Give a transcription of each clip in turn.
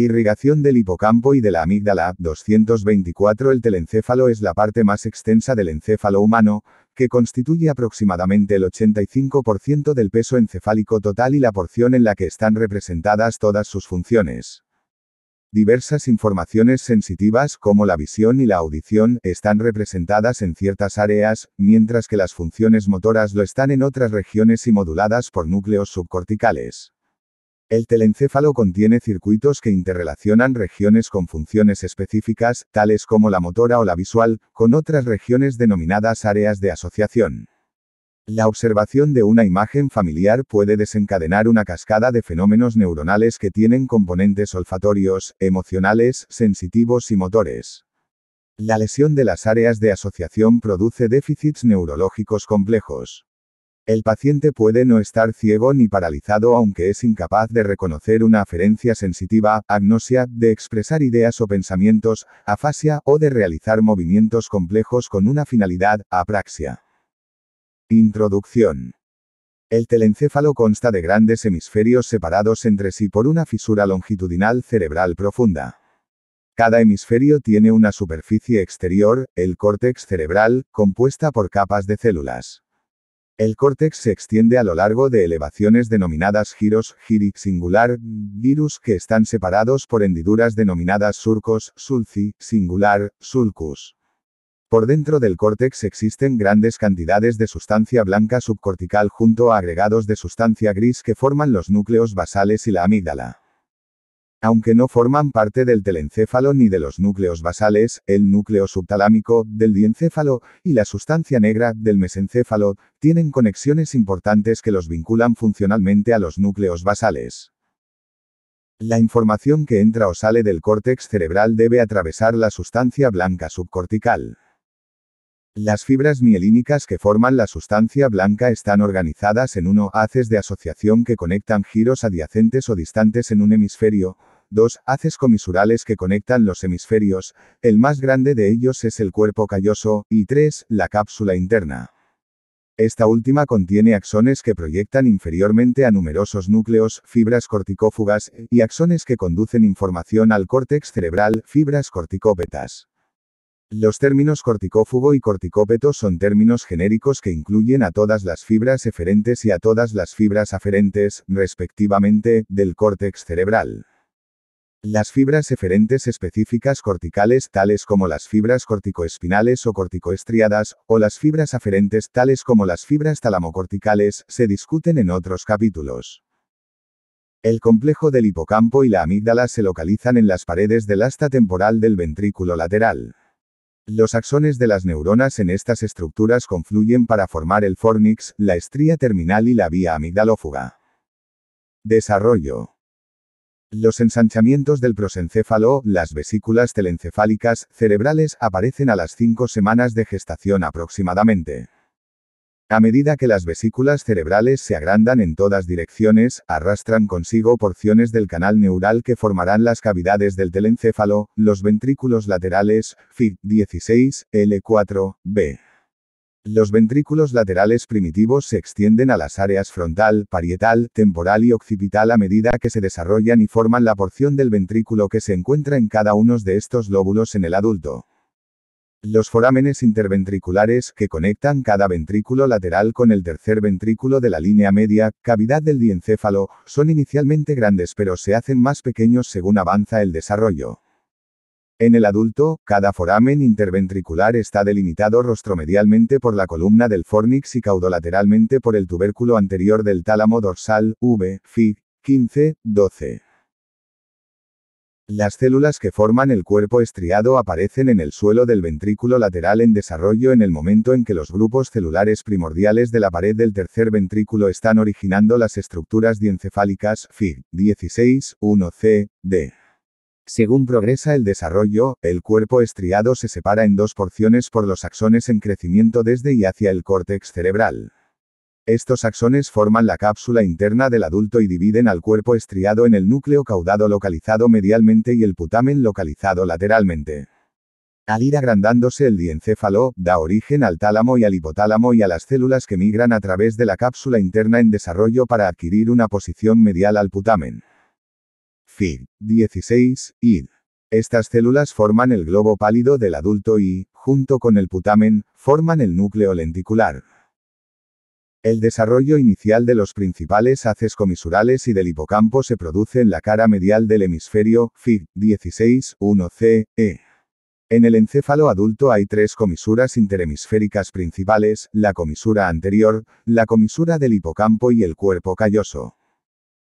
Irrigación del hipocampo y de la amígdala. 224 El telencéfalo es la parte más extensa del encéfalo humano, que constituye aproximadamente el 85% del peso encefálico total y la porción en la que están representadas todas sus funciones. Diversas informaciones sensitivas como la visión y la audición están representadas en ciertas áreas, mientras que las funciones motoras lo están en otras regiones y moduladas por núcleos subcorticales. El telencéfalo contiene circuitos que interrelacionan regiones con funciones específicas, tales como la motora o la visual, con otras regiones denominadas áreas de asociación. La observación de una imagen familiar puede desencadenar una cascada de fenómenos neuronales que tienen componentes olfatorios, emocionales, sensitivos y motores. La lesión de las áreas de asociación produce déficits neurológicos complejos. El paciente puede no estar ciego ni paralizado aunque es incapaz de reconocer una aferencia sensitiva, agnosia, de expresar ideas o pensamientos, afasia, o de realizar movimientos complejos con una finalidad, apraxia. Introducción. El telencéfalo consta de grandes hemisferios separados entre sí por una fisura longitudinal cerebral profunda. Cada hemisferio tiene una superficie exterior, el córtex cerebral, compuesta por capas de células. El córtex se extiende a lo largo de elevaciones denominadas giros, giri, singular, virus que están separados por hendiduras denominadas surcos, sulci, singular, sulcus. Por dentro del córtex existen grandes cantidades de sustancia blanca subcortical junto a agregados de sustancia gris que forman los núcleos basales y la amígdala. Aunque no forman parte del telencéfalo ni de los núcleos basales, el núcleo subtalámico, del diencéfalo, y la sustancia negra, del mesencéfalo, tienen conexiones importantes que los vinculan funcionalmente a los núcleos basales. La información que entra o sale del córtex cerebral debe atravesar la sustancia blanca subcortical. Las fibras mielínicas que forman la sustancia blanca están organizadas en uno haces de asociación que conectan giros adyacentes o distantes en un hemisferio, dos haces comisurales que conectan los hemisferios, el más grande de ellos es el cuerpo calloso, y tres, la cápsula interna. Esta última contiene axones que proyectan inferiormente a numerosos núcleos, fibras corticófugas, y axones que conducen información al córtex cerebral, fibras corticópetas. Los términos corticófugo y corticópeto son términos genéricos que incluyen a todas las fibras eferentes y a todas las fibras aferentes, respectivamente, del córtex cerebral. Las fibras eferentes específicas corticales tales como las fibras corticoespinales o corticoestriadas, o las fibras aferentes tales como las fibras talamocorticales, se discuten en otros capítulos. El complejo del hipocampo y la amígdala se localizan en las paredes del asta temporal del ventrículo lateral. Los axones de las neuronas en estas estructuras confluyen para formar el fornix, la estría terminal y la vía amigdalófuga. Desarrollo. Los ensanchamientos del prosencéfalo, las vesículas telencefálicas cerebrales aparecen a las cinco semanas de gestación aproximadamente. A medida que las vesículas cerebrales se agrandan en todas direcciones, arrastran consigo porciones del canal neural que formarán las cavidades del telencéfalo, los ventrículos laterales, fig 16 L4, B. Los ventrículos laterales primitivos se extienden a las áreas frontal, parietal, temporal y occipital a medida que se desarrollan y forman la porción del ventrículo que se encuentra en cada uno de estos lóbulos en el adulto. Los forámenes interventriculares, que conectan cada ventrículo lateral con el tercer ventrículo de la línea media, cavidad del diencéfalo, son inicialmente grandes pero se hacen más pequeños según avanza el desarrollo. En el adulto, cada foramen interventricular está delimitado rostromedialmente por la columna del fornix y caudolateralmente por el tubérculo anterior del tálamo dorsal, V, Fig. 15, 12. Las células que forman el cuerpo estriado aparecen en el suelo del ventrículo lateral en desarrollo en el momento en que los grupos celulares primordiales de la pared del tercer ventrículo están originando las estructuras diencefálicas FIG 161 1C, D. Según progresa el desarrollo, el cuerpo estriado se separa en dos porciones por los axones en crecimiento desde y hacia el córtex cerebral. Estos axones forman la cápsula interna del adulto y dividen al cuerpo estriado en el núcleo caudado localizado medialmente y el putamen localizado lateralmente. Al ir agrandándose el diencéfalo, da origen al tálamo y al hipotálamo y a las células que migran a través de la cápsula interna en desarrollo para adquirir una posición medial al putamen. Fig. 16. Id. Estas células forman el globo pálido del adulto y, junto con el putamen, forman el núcleo lenticular. El desarrollo inicial de los principales haces comisurales y del hipocampo se produce en la cara medial del hemisferio, FIG 16, 1C, En el encéfalo adulto hay tres comisuras interhemisféricas principales, la comisura anterior, la comisura del hipocampo y el cuerpo calloso.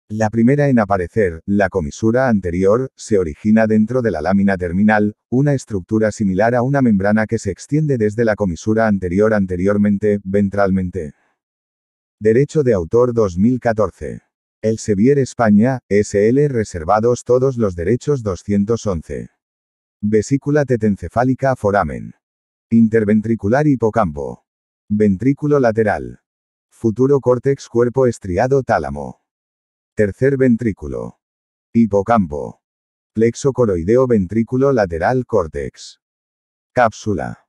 La primera en aparecer, la comisura anterior, se origina dentro de la lámina terminal, una estructura similar a una membrana que se extiende desde la comisura anterior anteriormente, ventralmente. Derecho de autor 2014. El Sevier España, SL reservados todos los derechos 211. Vesícula tetencefálica foramen. Interventricular hipocampo. Ventrículo lateral. Futuro córtex cuerpo estriado tálamo. Tercer ventrículo. Hipocampo. Plexo coroideo ventrículo lateral córtex. Cápsula.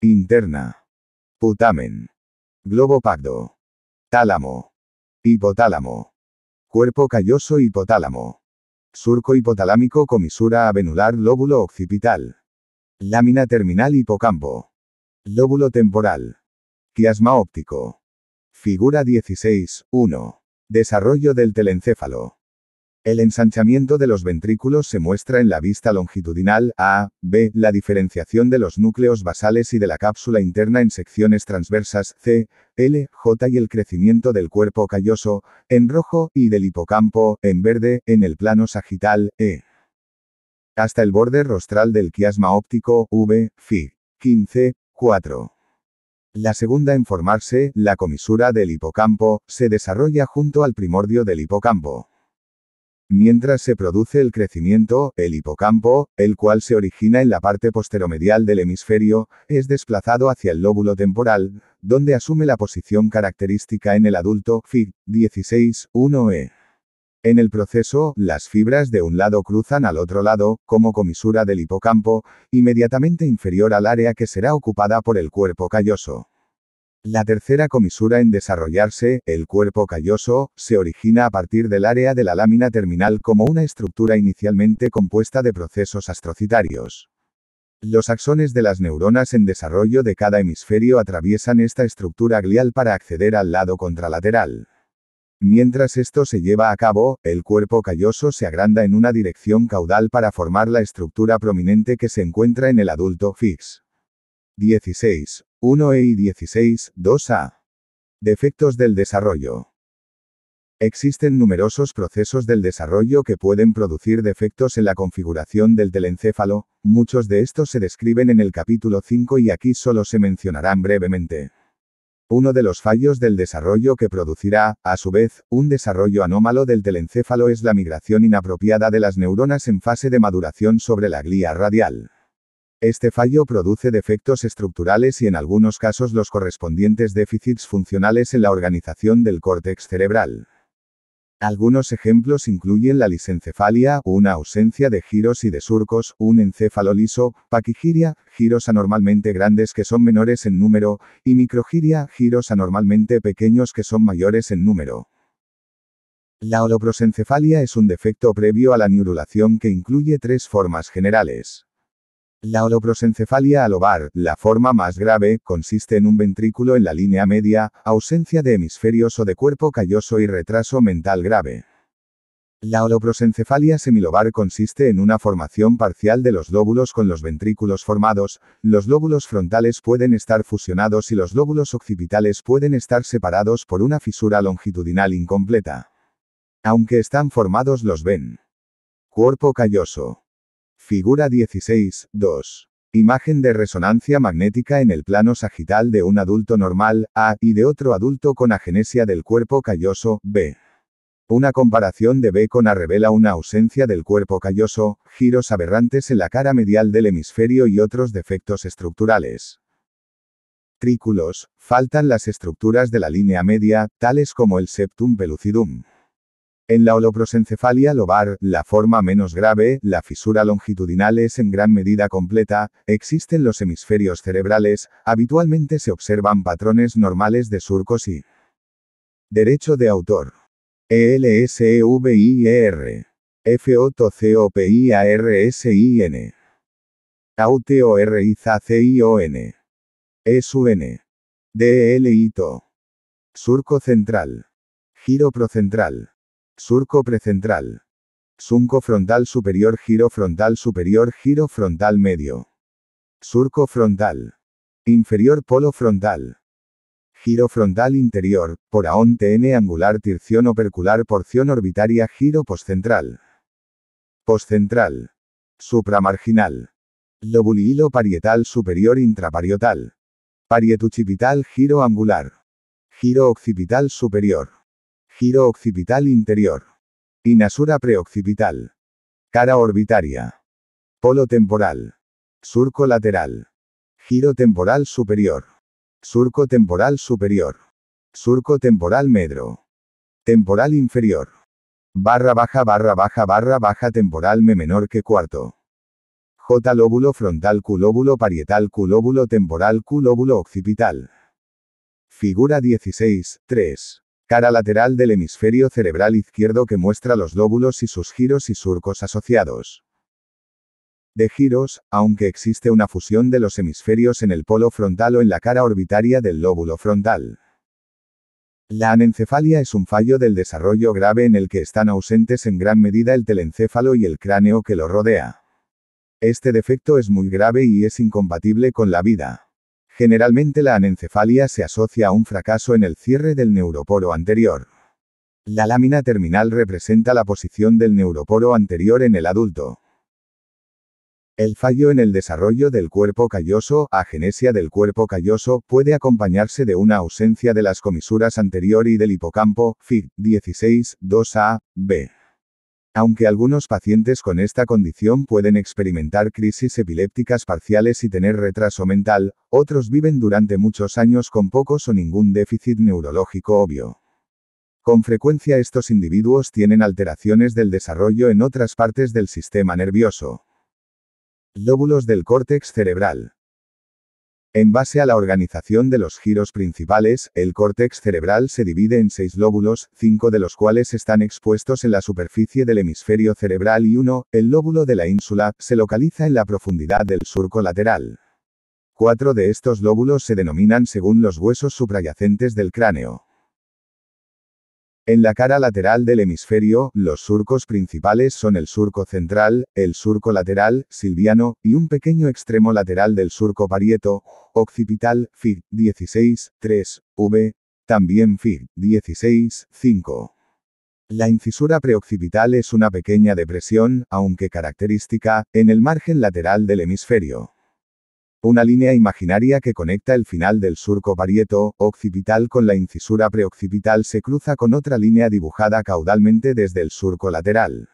Interna. Putamen. Globo pacto. Tálamo. Hipotálamo. Cuerpo calloso hipotálamo. Surco hipotalámico comisura avenular lóbulo occipital. Lámina terminal hipocampo. Lóbulo temporal. Quiasma óptico. Figura 16, 1. Desarrollo del telencéfalo. El ensanchamiento de los ventrículos se muestra en la vista longitudinal, A, B, la diferenciación de los núcleos basales y de la cápsula interna en secciones transversas, C, L, J y el crecimiento del cuerpo calloso, en rojo, y del hipocampo, en verde, en el plano sagital, E. Hasta el borde rostral del quiasma óptico, V, Fi. 15, 4. La segunda en formarse, la comisura del hipocampo, se desarrolla junto al primordio del hipocampo. Mientras se produce el crecimiento, el hipocampo, el cual se origina en la parte posteromedial del hemisferio, es desplazado hacia el lóbulo temporal, donde asume la posición característica en el adulto, FIG 161 e En el proceso, las fibras de un lado cruzan al otro lado, como comisura del hipocampo, inmediatamente inferior al área que será ocupada por el cuerpo calloso. La tercera comisura en desarrollarse, el cuerpo calloso, se origina a partir del área de la lámina terminal como una estructura inicialmente compuesta de procesos astrocitarios. Los axones de las neuronas en desarrollo de cada hemisferio atraviesan esta estructura glial para acceder al lado contralateral. Mientras esto se lleva a cabo, el cuerpo calloso se agranda en una dirección caudal para formar la estructura prominente que se encuentra en el adulto fix. 16. 1E y 16, 2A. Defectos del desarrollo. Existen numerosos procesos del desarrollo que pueden producir defectos en la configuración del telencéfalo, muchos de estos se describen en el capítulo 5 y aquí solo se mencionarán brevemente. Uno de los fallos del desarrollo que producirá, a su vez, un desarrollo anómalo del telencéfalo es la migración inapropiada de las neuronas en fase de maduración sobre la glía radial. Este fallo produce defectos estructurales y en algunos casos los correspondientes déficits funcionales en la organización del córtex cerebral. Algunos ejemplos incluyen la lisencefalia, una ausencia de giros y de surcos, un encéfalo liso, paquigiria, giros anormalmente grandes que son menores en número, y microgiria, giros anormalmente pequeños que son mayores en número. La holoprosencefalia es un defecto previo a la neurulación que incluye tres formas generales. La holoprosencefalia alobar, la forma más grave, consiste en un ventrículo en la línea media, ausencia de hemisferios o de cuerpo calloso y retraso mental grave. La holoprosencefalia semilobar consiste en una formación parcial de los lóbulos con los ventrículos formados, los lóbulos frontales pueden estar fusionados y los lóbulos occipitales pueden estar separados por una fisura longitudinal incompleta. Aunque están formados los ven. Cuerpo calloso. Figura 16, 2. Imagen de resonancia magnética en el plano sagital de un adulto normal, A, y de otro adulto con agenesia del cuerpo calloso, B. Una comparación de B con A revela una ausencia del cuerpo calloso, giros aberrantes en la cara medial del hemisferio y otros defectos estructurales. Trículos, faltan las estructuras de la línea media, tales como el septum pelucidum. En la holoprosencefalia lobar, la forma menos grave, la fisura longitudinal es en gran medida completa, existen los hemisferios cerebrales, habitualmente se observan patrones normales de surcos y Derecho de autor. n FOTOCOPIARSIN. AUTORIZACION. ESUN. DLITO. E surco central. Giro procentral. Surco precentral. Surco frontal superior, giro frontal superior, giro frontal medio. Surco frontal. Inferior polo frontal. Giro frontal interior, por TN angular tirción opercular porción orbitaria giro postcentral. Postcentral. Supramarginal. Lóbulo parietal superior intraparietal. Parietucipital giro angular. Giro occipital superior giro occipital interior. Inasura preoccipital. Cara orbitaria. Polo temporal. Surco lateral. Giro temporal superior. Surco temporal superior. Surco temporal medro. Temporal inferior. Barra baja barra baja barra baja temporal me menor que cuarto. J lóbulo frontal culóbulo lóbulo parietal culóbulo lóbulo temporal culóbulo lóbulo occipital. Figura 16, 3 cara lateral del hemisferio cerebral izquierdo que muestra los lóbulos y sus giros y surcos asociados. De giros, aunque existe una fusión de los hemisferios en el polo frontal o en la cara orbitaria del lóbulo frontal. La anencefalia es un fallo del desarrollo grave en el que están ausentes en gran medida el telencéfalo y el cráneo que lo rodea. Este defecto es muy grave y es incompatible con la vida. Generalmente la anencefalia se asocia a un fracaso en el cierre del neuroporo anterior. La lámina terminal representa la posición del neuroporo anterior en el adulto. El fallo en el desarrollo del cuerpo calloso, agenesia del cuerpo calloso, puede acompañarse de una ausencia de las comisuras anterior y del hipocampo, FIG 16, 2A, B. Aunque algunos pacientes con esta condición pueden experimentar crisis epilépticas parciales y tener retraso mental, otros viven durante muchos años con pocos o ningún déficit neurológico obvio. Con frecuencia estos individuos tienen alteraciones del desarrollo en otras partes del sistema nervioso. Lóbulos del córtex cerebral. En base a la organización de los giros principales, el córtex cerebral se divide en seis lóbulos, cinco de los cuales están expuestos en la superficie del hemisferio cerebral y uno, el lóbulo de la ínsula, se localiza en la profundidad del surco lateral. Cuatro de estos lóbulos se denominan según los huesos suprayacentes del cráneo. En la cara lateral del hemisferio, los surcos principales son el surco central, el surco lateral, silviano, y un pequeño extremo lateral del surco parieto, occipital, fig 16, 3, V, también fig 16, 5. La incisura preoccipital es una pequeña depresión, aunque característica, en el margen lateral del hemisferio. Una línea imaginaria que conecta el final del surco parieto, occipital con la incisura preoccipital se cruza con otra línea dibujada caudalmente desde el surco lateral.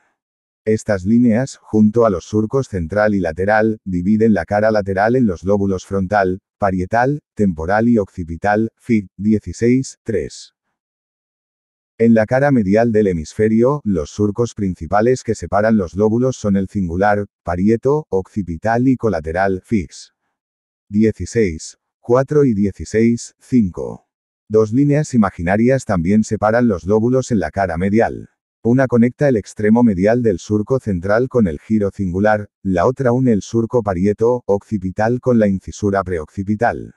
Estas líneas, junto a los surcos central y lateral, dividen la cara lateral en los lóbulos frontal, parietal, temporal y occipital, fig 16, 3. En la cara medial del hemisferio, los surcos principales que separan los lóbulos son el cingular, parieto, occipital y colateral, FIGS. 16, 4 y 16, 5. Dos líneas imaginarias también separan los lóbulos en la cara medial. Una conecta el extremo medial del surco central con el giro cingular, la otra une el surco parieto occipital con la incisura preoccipital.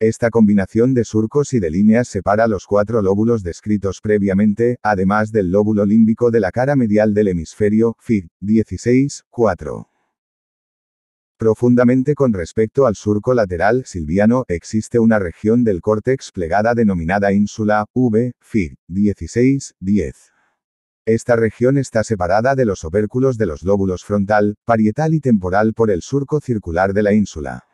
Esta combinación de surcos y de líneas separa los cuatro lóbulos descritos previamente, además del lóbulo límbico de la cara medial del hemisferio, FIG, 16, 4. Profundamente con respecto al surco lateral silviano, existe una región del córtex plegada denominada ínsula, V, Fig. 16, 10. Esta región está separada de los opérculos de los lóbulos frontal, parietal y temporal por el surco circular de la ínsula.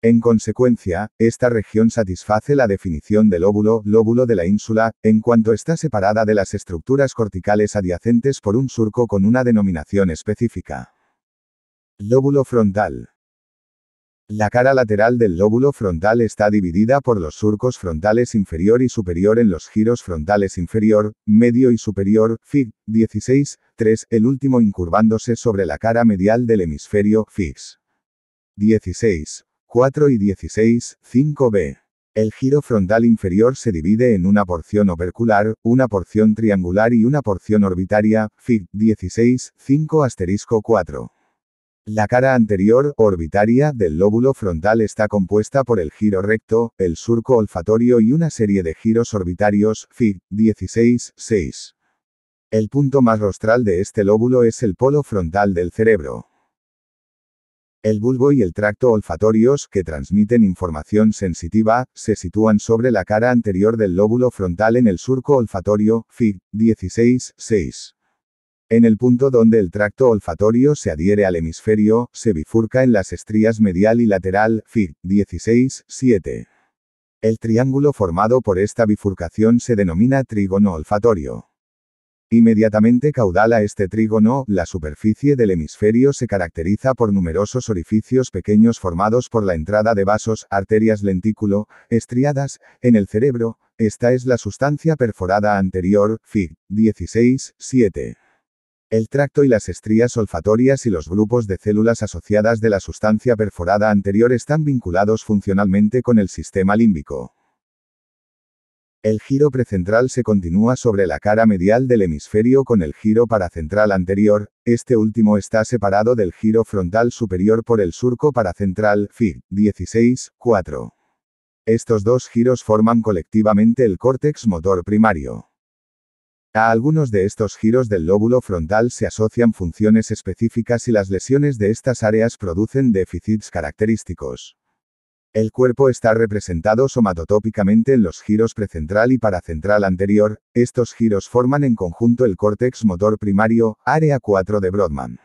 En consecuencia, esta región satisface la definición del lóbulo, lóbulo de la ínsula, en cuanto está separada de las estructuras corticales adyacentes por un surco con una denominación específica. Lóbulo frontal. La cara lateral del lóbulo frontal está dividida por los surcos frontales inferior y superior en los giros frontales inferior, medio y superior, FIG, 16, 3, el último incurvándose sobre la cara medial del hemisferio, FIGS. 16, 4 y 16, 5b. El giro frontal inferior se divide en una porción opercular, una porción triangular y una porción orbitaria, FIG, 16, 5 asterisco 4. La cara anterior, orbitaria, del lóbulo frontal está compuesta por el giro recto, el surco olfatorio y una serie de giros orbitarios, Fig. 16, El punto más rostral de este lóbulo es el polo frontal del cerebro. El bulbo y el tracto olfatorios, que transmiten información sensitiva, se sitúan sobre la cara anterior del lóbulo frontal en el surco olfatorio, Fig. 16, en el punto donde el tracto olfatorio se adhiere al hemisferio, se bifurca en las estrías medial y lateral, Fig. 16, 7. El triángulo formado por esta bifurcación se denomina trígono olfatorio. Inmediatamente caudal a este trígono, la superficie del hemisferio se caracteriza por numerosos orificios pequeños formados por la entrada de vasos, arterias lentículo, estriadas, en el cerebro, esta es la sustancia perforada anterior, Fig. 16, 7. El tracto y las estrías olfatorias y los grupos de células asociadas de la sustancia perforada anterior están vinculados funcionalmente con el sistema límbico. El giro precentral se continúa sobre la cara medial del hemisferio con el giro paracentral anterior, este último está separado del giro frontal superior por el surco paracentral FIG 16, 4. Estos dos giros forman colectivamente el córtex motor primario. A algunos de estos giros del lóbulo frontal se asocian funciones específicas y las lesiones de estas áreas producen déficits característicos. El cuerpo está representado somatotópicamente en los giros precentral y paracentral anterior, estos giros forman en conjunto el córtex motor primario, área 4 de Brodmann.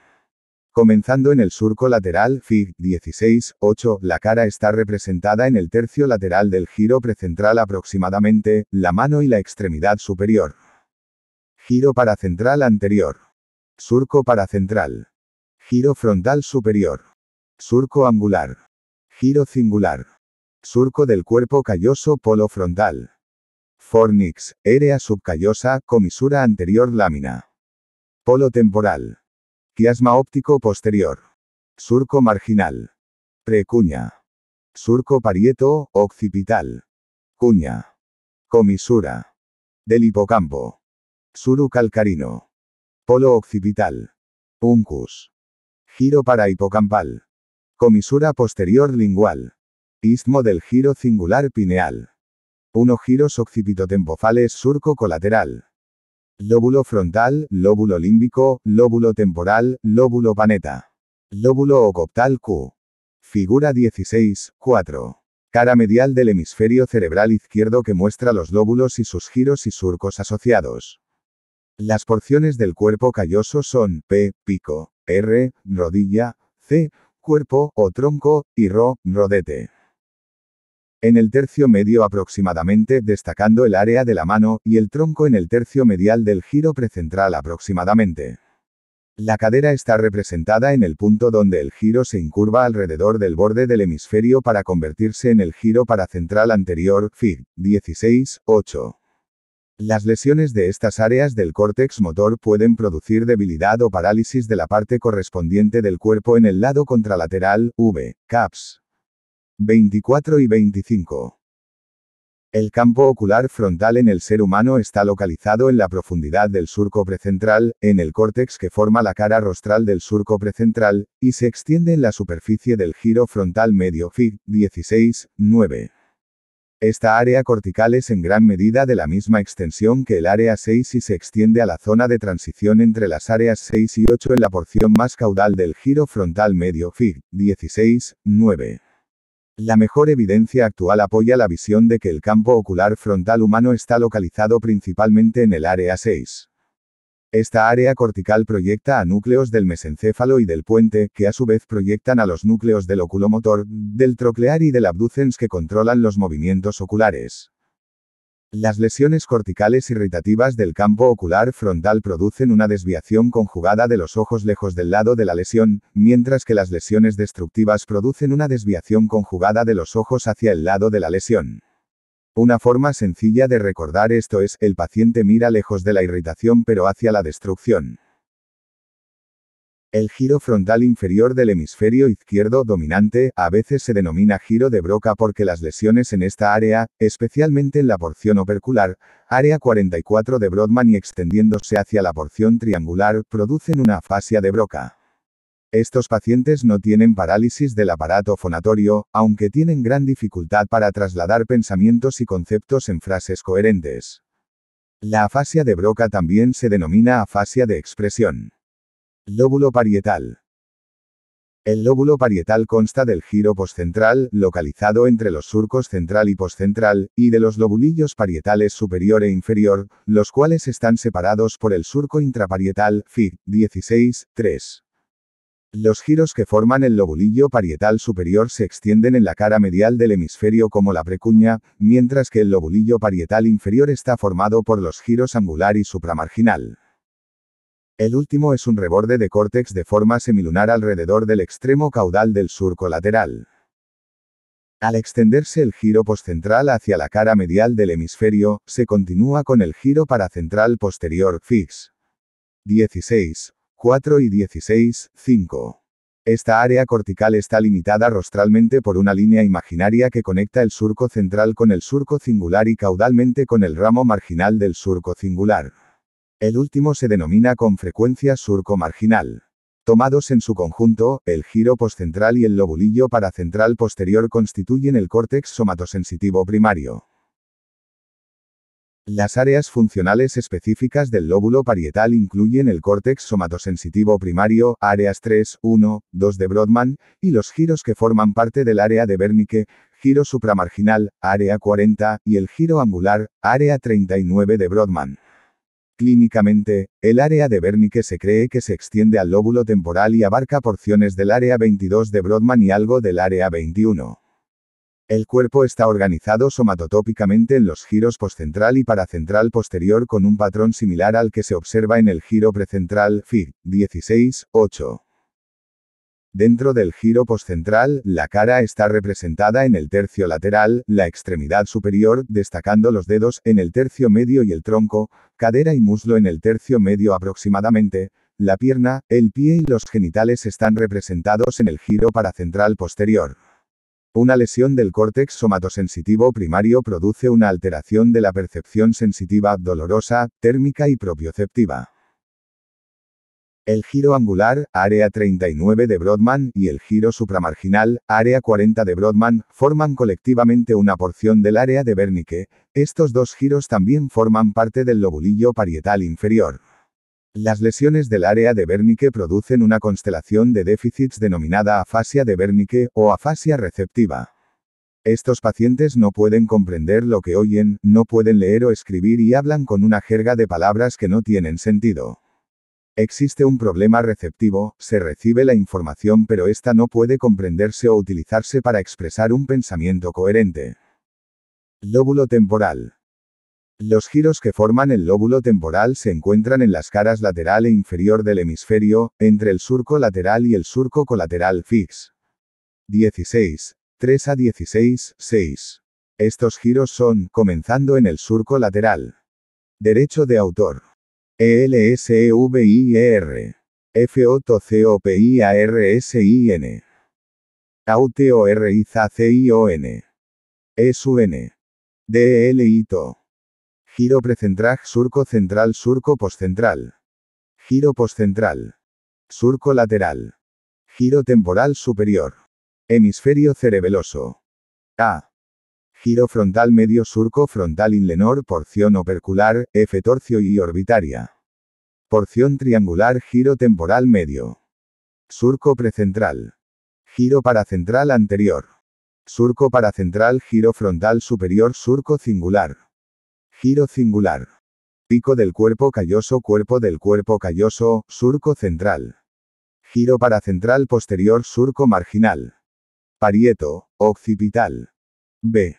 Comenzando en el surco lateral, Fig 16, 8, la cara está representada en el tercio lateral del giro precentral aproximadamente, la mano y la extremidad superior. Giro paracentral anterior. Surco paracentral. Giro frontal superior. Surco angular. Giro cingular. Surco del cuerpo calloso polo frontal. Fornix, área subcallosa, comisura anterior lámina. Polo temporal. Quiasma óptico posterior. Surco marginal. Precuña. Surco parieto, occipital. Cuña. Comisura. Del hipocampo. Suru calcarino. Polo occipital. Uncus. Giro para hipocampal. Comisura posterior lingual. Istmo del giro cingular pineal. Uno giros occipitotempofales surco colateral. Lóbulo frontal, lóbulo límbico, lóbulo temporal, lóbulo paneta. Lóbulo ocoptal Q. Figura 16, 4. Cara medial del hemisferio cerebral izquierdo que muestra los lóbulos y sus giros y surcos asociados. Las porciones del cuerpo calloso son P, pico, R, rodilla, C, cuerpo o tronco, y RO, rodete. En el tercio medio aproximadamente, destacando el área de la mano, y el tronco en el tercio medial del giro precentral aproximadamente. La cadera está representada en el punto donde el giro se incurva alrededor del borde del hemisferio para convertirse en el giro paracentral anterior, FIG 16, 8. Las lesiones de estas áreas del córtex motor pueden producir debilidad o parálisis de la parte correspondiente del cuerpo en el lado contralateral, V, CAPS. 24 y 25. El campo ocular frontal en el ser humano está localizado en la profundidad del surco precentral, en el córtex que forma la cara rostral del surco precentral, y se extiende en la superficie del giro frontal medio FIG 16, 9. Esta área cortical es en gran medida de la misma extensión que el área 6 y se extiende a la zona de transición entre las áreas 6 y 8 en la porción más caudal del giro frontal medio FIG 16, 9. La mejor evidencia actual apoya la visión de que el campo ocular frontal humano está localizado principalmente en el área 6. Esta área cortical proyecta a núcleos del mesencéfalo y del puente, que a su vez proyectan a los núcleos del oculomotor, del troclear y del abducens que controlan los movimientos oculares. Las lesiones corticales irritativas del campo ocular frontal producen una desviación conjugada de los ojos lejos del lado de la lesión, mientras que las lesiones destructivas producen una desviación conjugada de los ojos hacia el lado de la lesión. Una forma sencilla de recordar esto es, el paciente mira lejos de la irritación pero hacia la destrucción. El giro frontal inferior del hemisferio izquierdo dominante a veces se denomina giro de broca porque las lesiones en esta área, especialmente en la porción opercular, área 44 de Brodmann y extendiéndose hacia la porción triangular, producen una afasia de broca. Estos pacientes no tienen parálisis del aparato fonatorio, aunque tienen gran dificultad para trasladar pensamientos y conceptos en frases coherentes. La afasia de Broca también se denomina afasia de expresión. Lóbulo parietal. El lóbulo parietal consta del giro postcentral, localizado entre los surcos central y postcentral, y de los lobulillos parietales superior e inferior, los cuales están separados por el surco intraparietal, FIG 16, 3. Los giros que forman el lobulillo parietal superior se extienden en la cara medial del hemisferio como la precuña, mientras que el lobulillo parietal inferior está formado por los giros angular y supramarginal. El último es un reborde de córtex de forma semilunar alrededor del extremo caudal del surco lateral. Al extenderse el giro postcentral hacia la cara medial del hemisferio, se continúa con el giro paracentral posterior fix. 16. 4 y 16, 5. Esta área cortical está limitada rostralmente por una línea imaginaria que conecta el surco central con el surco cingular y caudalmente con el ramo marginal del surco cingular. El último se denomina con frecuencia surco marginal. Tomados en su conjunto, el giro postcentral y el lobulillo paracentral posterior constituyen el córtex somatosensitivo primario. Las áreas funcionales específicas del lóbulo parietal incluyen el córtex somatosensitivo primario, áreas 3, 1, 2 de Brodmann, y los giros que forman parte del área de Wernicke, giro supramarginal, área 40, y el giro angular, área 39 de Brodmann. Clínicamente, el área de Wernicke se cree que se extiende al lóbulo temporal y abarca porciones del área 22 de Brodmann y algo del área 21. El cuerpo está organizado somatotópicamente en los giros postcentral y paracentral posterior con un patrón similar al que se observa en el giro precentral, FIG 16, 8. Dentro del giro postcentral, la cara está representada en el tercio lateral, la extremidad superior, destacando los dedos, en el tercio medio y el tronco, cadera y muslo en el tercio medio aproximadamente, la pierna, el pie y los genitales están representados en el giro paracentral posterior. Una lesión del córtex somatosensitivo primario produce una alteración de la percepción sensitiva dolorosa, térmica y propioceptiva. El giro angular, área 39 de Brodmann, y el giro supramarginal, área 40 de Brodmann, forman colectivamente una porción del área de Wernicke. Estos dos giros también forman parte del lobulillo parietal inferior. Las lesiones del área de Wernicke producen una constelación de déficits denominada afasia de Wernicke o afasia receptiva. Estos pacientes no pueden comprender lo que oyen, no pueden leer o escribir y hablan con una jerga de palabras que no tienen sentido. Existe un problema receptivo, se recibe la información pero ésta no puede comprenderse o utilizarse para expresar un pensamiento coherente. Lóbulo temporal. Los giros que forman el lóbulo temporal se encuentran en las caras lateral e inferior del hemisferio, entre el surco lateral y el surco colateral fix. 16. 3 a 16, 6. Estos giros son, comenzando en el surco lateral. Derecho de autor. E e I R. E R F O O O C P A A N. N. T Z ELSEVIER. L I T O. Giro precentral surco central surco postcentral. Giro postcentral. Surco lateral. Giro temporal superior. Hemisferio cerebeloso. A. Giro frontal medio surco frontal inlenor porción opercular, F torcio y orbitaria. Porción triangular giro temporal medio. Surco precentral. Giro paracentral anterior. Surco paracentral giro frontal superior surco cingular. Giro cingular. Pico del cuerpo calloso, cuerpo del cuerpo calloso, surco central. Giro paracentral posterior, surco marginal. Parieto, occipital. B.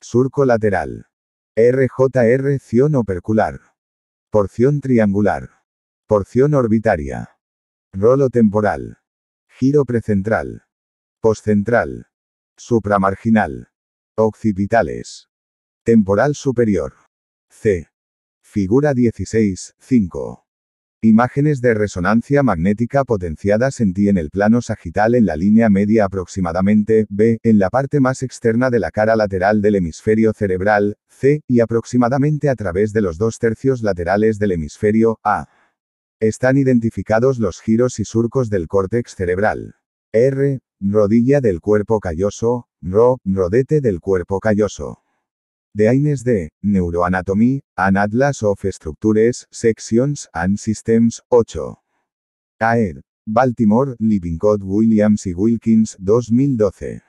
Surco lateral. RJR, ción opercular. Porción triangular. Porción orbitaria. Rolo temporal. Giro precentral. Postcentral. Supramarginal. Occipitales. Temporal superior. C. Figura 16, 5. Imágenes de resonancia magnética potenciadas en T en el plano sagital en la línea media aproximadamente, B, en la parte más externa de la cara lateral del hemisferio cerebral, C, y aproximadamente a través de los dos tercios laterales del hemisferio, A. Están identificados los giros y surcos del córtex cerebral. R, rodilla del cuerpo calloso, RO, rodete del cuerpo calloso. De Aines de Neuroanatomy, An Atlas of Structures, Sections and Systems, 8. AED. Baltimore, Lippincott Williams y Wilkins, 2012.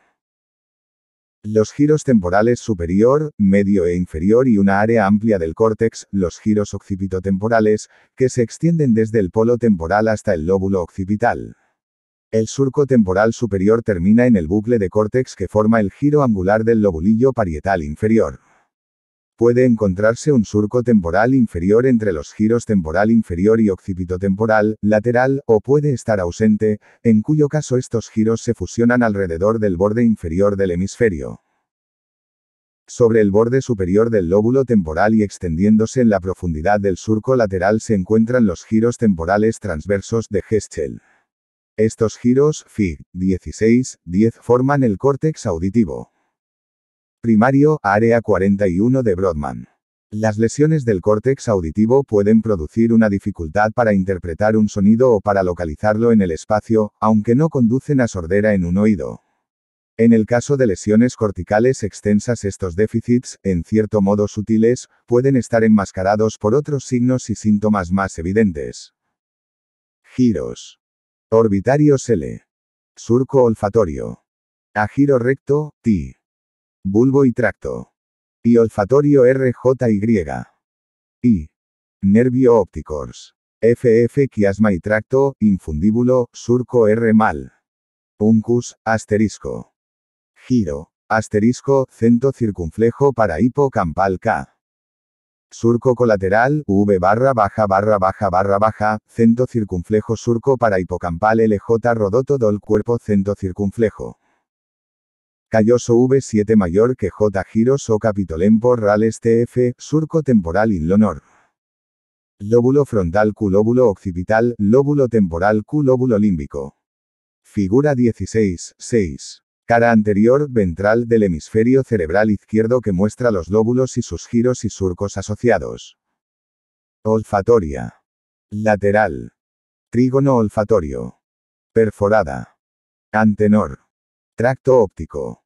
Los giros temporales superior, medio e inferior y una área amplia del córtex, los giros occipitotemporales, que se extienden desde el polo temporal hasta el lóbulo occipital. El surco temporal superior termina en el bucle de córtex que forma el giro angular del lobulillo parietal inferior puede encontrarse un surco temporal inferior entre los giros temporal inferior y occipitotemporal, lateral, o puede estar ausente, en cuyo caso estos giros se fusionan alrededor del borde inferior del hemisferio. Sobre el borde superior del lóbulo temporal y extendiéndose en la profundidad del surco lateral se encuentran los giros temporales transversos de Heschel. Estos giros, fig 16, 10 forman el córtex auditivo. Primario, área 41 de Brodmann. Las lesiones del córtex auditivo pueden producir una dificultad para interpretar un sonido o para localizarlo en el espacio, aunque no conducen a sordera en un oído. En el caso de lesiones corticales extensas estos déficits, en cierto modo sutiles, pueden estar enmascarados por otros signos y síntomas más evidentes. Giros. Orbitarios L. Surco olfatorio. A giro recto, T bulbo y tracto. Y olfatorio RJY. Y. Nervio ópticos, FF quiasma y tracto, infundíbulo, surco R mal. Uncus, asterisco. Giro, asterisco, centro circunflejo para hipocampal K. Surco colateral, V barra baja barra baja barra baja, centro circunflejo surco para hipocampal LJ rodoto dol cuerpo centro circunflejo. Calloso V7 mayor que J giros o capitolempo rales TF, surco temporal in Lóbulo frontal Q lóbulo occipital, lóbulo temporal Q lóbulo límbico. Figura 16, 6. Cara anterior ventral del hemisferio cerebral izquierdo que muestra los lóbulos y sus giros y surcos asociados. Olfatoria. Lateral. Trígono olfatorio. Perforada. Antenor. Tracto óptico.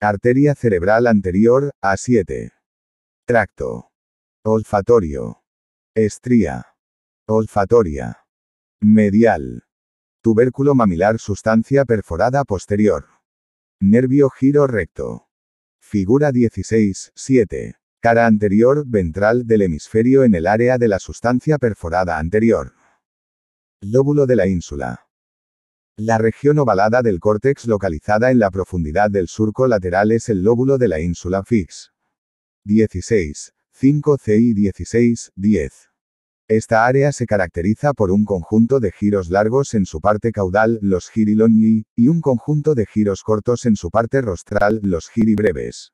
Arteria cerebral anterior, A7. Tracto. Olfatorio. Estría. Olfatoria. Medial. Tubérculo mamilar sustancia perforada posterior. Nervio giro recto. Figura 16, 7. Cara anterior, ventral del hemisferio en el área de la sustancia perforada anterior. Lóbulo de la ínsula. La región ovalada del córtex localizada en la profundidad del surco lateral es el lóbulo de la ínsula Fix. 16. 5C y 16, 10. Esta área se caracteriza por un conjunto de giros largos en su parte caudal, los longi, y un conjunto de giros cortos en su parte rostral, los giri breves.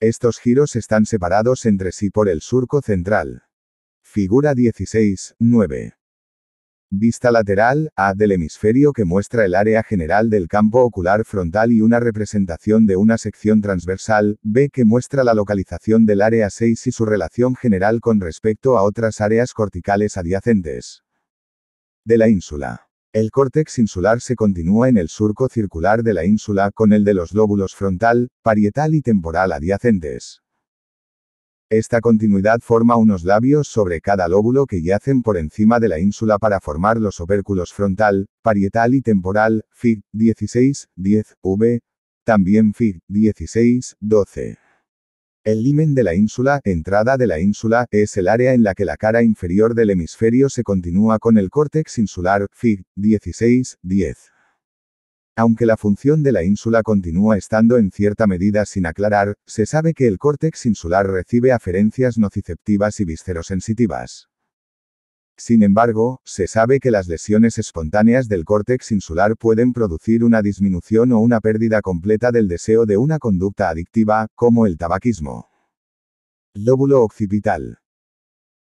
Estos giros están separados entre sí por el surco central. Figura 16, 9. Vista lateral, A del hemisferio que muestra el área general del campo ocular frontal y una representación de una sección transversal, B que muestra la localización del área 6 y su relación general con respecto a otras áreas corticales adyacentes. De la ínsula. El córtex insular se continúa en el surco circular de la ínsula con el de los lóbulos frontal, parietal y temporal adyacentes. Esta continuidad forma unos labios sobre cada lóbulo que yacen por encima de la ínsula para formar los opérculos frontal, parietal y temporal, Fig. 16, 10, V, también Fig. 16, 12. El limen de la ínsula, entrada de la ínsula, es el área en la que la cara inferior del hemisferio se continúa con el córtex insular, Fig. 16, 10. Aunque la función de la ínsula continúa estando en cierta medida sin aclarar, se sabe que el córtex insular recibe aferencias nociceptivas y viscerosensitivas. Sin embargo, se sabe que las lesiones espontáneas del córtex insular pueden producir una disminución o una pérdida completa del deseo de una conducta adictiva, como el tabaquismo. Lóbulo occipital.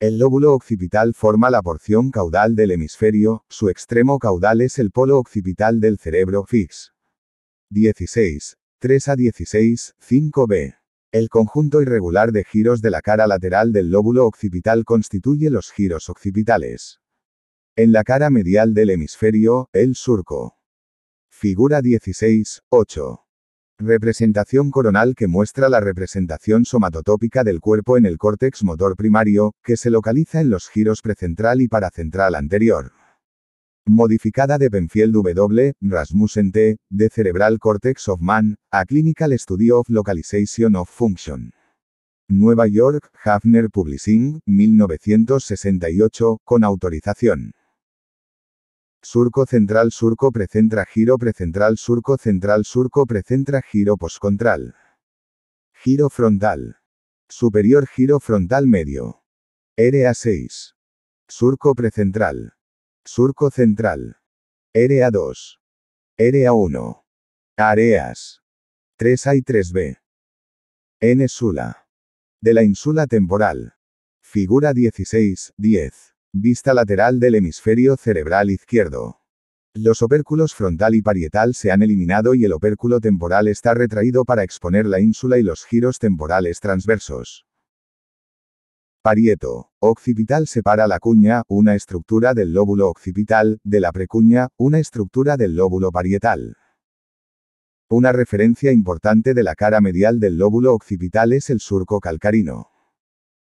El lóbulo occipital forma la porción caudal del hemisferio, su extremo caudal es el polo occipital del cerebro FIX. 16. 3 a 16, 5b. El conjunto irregular de giros de la cara lateral del lóbulo occipital constituye los giros occipitales. En la cara medial del hemisferio, el surco. Figura 16, 8. Representación coronal que muestra la representación somatotópica del cuerpo en el córtex motor primario, que se localiza en los giros precentral y paracentral anterior. Modificada de Penfield W, Rasmussen T, de Cerebral Cortex of Man, a Clinical Study of Localization of Function. Nueva York, Hafner Publishing, 1968, con autorización. Surco central surco precentra giro precentral surco central surco precentra giro poscontral. Giro frontal. Superior giro frontal medio. RA6. Surco precentral. Surco central. RA2. RA1. Areas. 3A y 3B. N. Sula. De la insula temporal. Figura 16, 10. Vista lateral del hemisferio cerebral izquierdo. Los opérculos frontal y parietal se han eliminado y el opérculo temporal está retraído para exponer la ínsula y los giros temporales transversos. Parieto. Occipital separa la cuña, una estructura del lóbulo occipital, de la precuña, una estructura del lóbulo parietal. Una referencia importante de la cara medial del lóbulo occipital es el surco calcarino.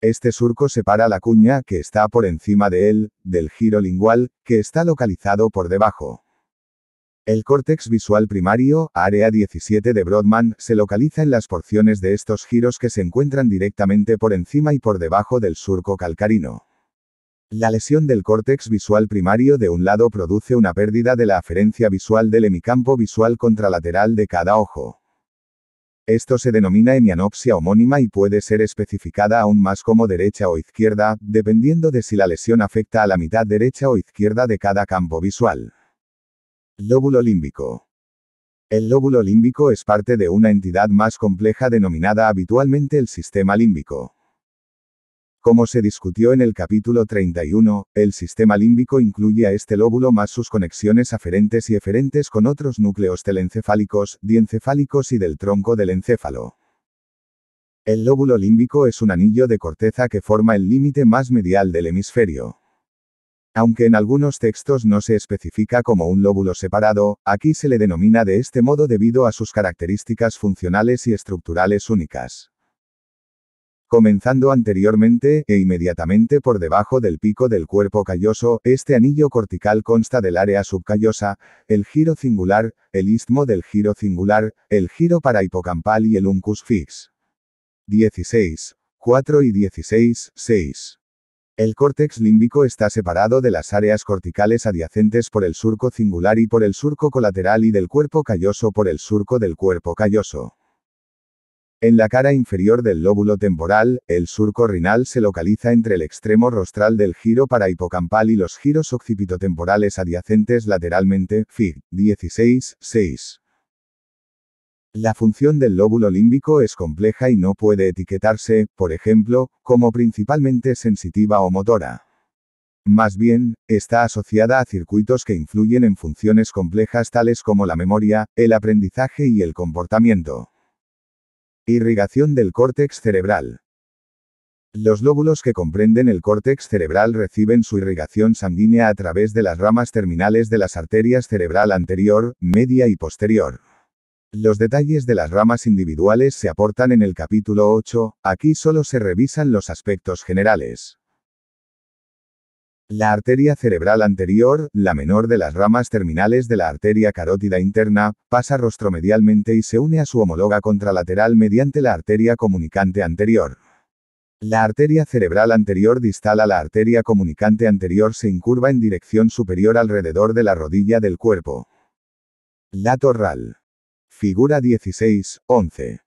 Este surco separa la cuña, que está por encima de él, del giro lingual, que está localizado por debajo. El córtex visual primario, área 17 de Brodmann, se localiza en las porciones de estos giros que se encuentran directamente por encima y por debajo del surco calcarino. La lesión del córtex visual primario de un lado produce una pérdida de la aferencia visual del hemicampo visual contralateral de cada ojo. Esto se denomina hemianopsia homónima y puede ser especificada aún más como derecha o izquierda, dependiendo de si la lesión afecta a la mitad derecha o izquierda de cada campo visual. Lóbulo límbico. El lóbulo límbico es parte de una entidad más compleja denominada habitualmente el sistema límbico. Como se discutió en el capítulo 31, el sistema límbico incluye a este lóbulo más sus conexiones aferentes y eferentes con otros núcleos telencefálicos, diencefálicos y del tronco del encéfalo. El lóbulo límbico es un anillo de corteza que forma el límite más medial del hemisferio. Aunque en algunos textos no se especifica como un lóbulo separado, aquí se le denomina de este modo debido a sus características funcionales y estructurales únicas. Comenzando anteriormente, e inmediatamente por debajo del pico del cuerpo calloso, este anillo cortical consta del área subcallosa, el giro cingular, el istmo del giro cingular, el giro parahipocampal y el uncus fix. 16. 4 y 16, 6. El córtex límbico está separado de las áreas corticales adyacentes por el surco cingular y por el surco colateral y del cuerpo calloso por el surco del cuerpo calloso. En la cara inferior del lóbulo temporal, el surco rinal se localiza entre el extremo rostral del giro para hipocampal y los giros occipitotemporales adyacentes lateralmente, FIG 16, La función del lóbulo límbico es compleja y no puede etiquetarse, por ejemplo, como principalmente sensitiva o motora. Más bien, está asociada a circuitos que influyen en funciones complejas tales como la memoria, el aprendizaje y el comportamiento. Irrigación del córtex cerebral. Los lóbulos que comprenden el córtex cerebral reciben su irrigación sanguínea a través de las ramas terminales de las arterias cerebral anterior, media y posterior. Los detalles de las ramas individuales se aportan en el capítulo 8, aquí solo se revisan los aspectos generales. La arteria cerebral anterior, la menor de las ramas terminales de la arteria carótida interna, pasa rostromedialmente y se une a su homóloga contralateral mediante la arteria comunicante anterior. La arteria cerebral anterior distal a la arteria comunicante anterior se incurva en dirección superior alrededor de la rodilla del cuerpo. La torral. Figura 16, 11.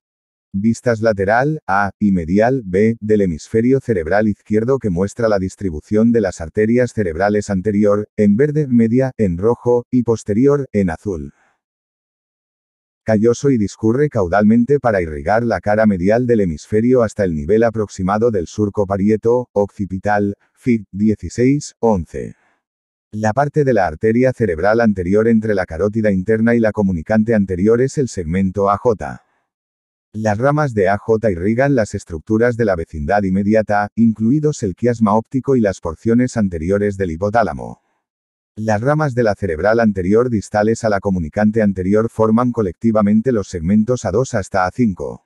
Vistas lateral, A, y medial, B, del hemisferio cerebral izquierdo que muestra la distribución de las arterias cerebrales anterior, en verde, media, en rojo, y posterior, en azul. Calloso y discurre caudalmente para irrigar la cara medial del hemisferio hasta el nivel aproximado del surco parieto, occipital, FIG, 16, 11. La parte de la arteria cerebral anterior entre la carótida interna y la comunicante anterior es el segmento AJ. Las ramas de AJ irrigan las estructuras de la vecindad inmediata, incluidos el quiasma óptico y las porciones anteriores del hipotálamo. Las ramas de la cerebral anterior distales a la comunicante anterior forman colectivamente los segmentos A2 hasta A5.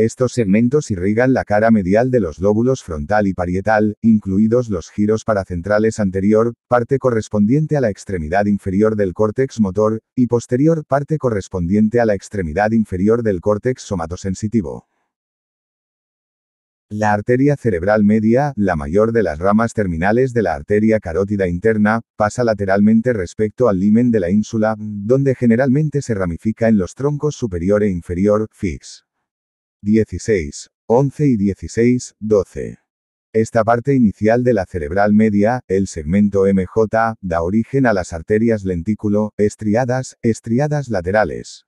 Estos segmentos irrigan la cara medial de los lóbulos frontal y parietal, incluidos los giros paracentrales anterior, parte correspondiente a la extremidad inferior del córtex motor, y posterior, parte correspondiente a la extremidad inferior del córtex somatosensitivo. La arteria cerebral media, la mayor de las ramas terminales de la arteria carótida interna, pasa lateralmente respecto al límen de la ínsula, donde generalmente se ramifica en los troncos superior e inferior, fix. 16, 11 y 16, 12. Esta parte inicial de la cerebral media, el segmento MJ, da origen a las arterias lentículo, estriadas, estriadas laterales.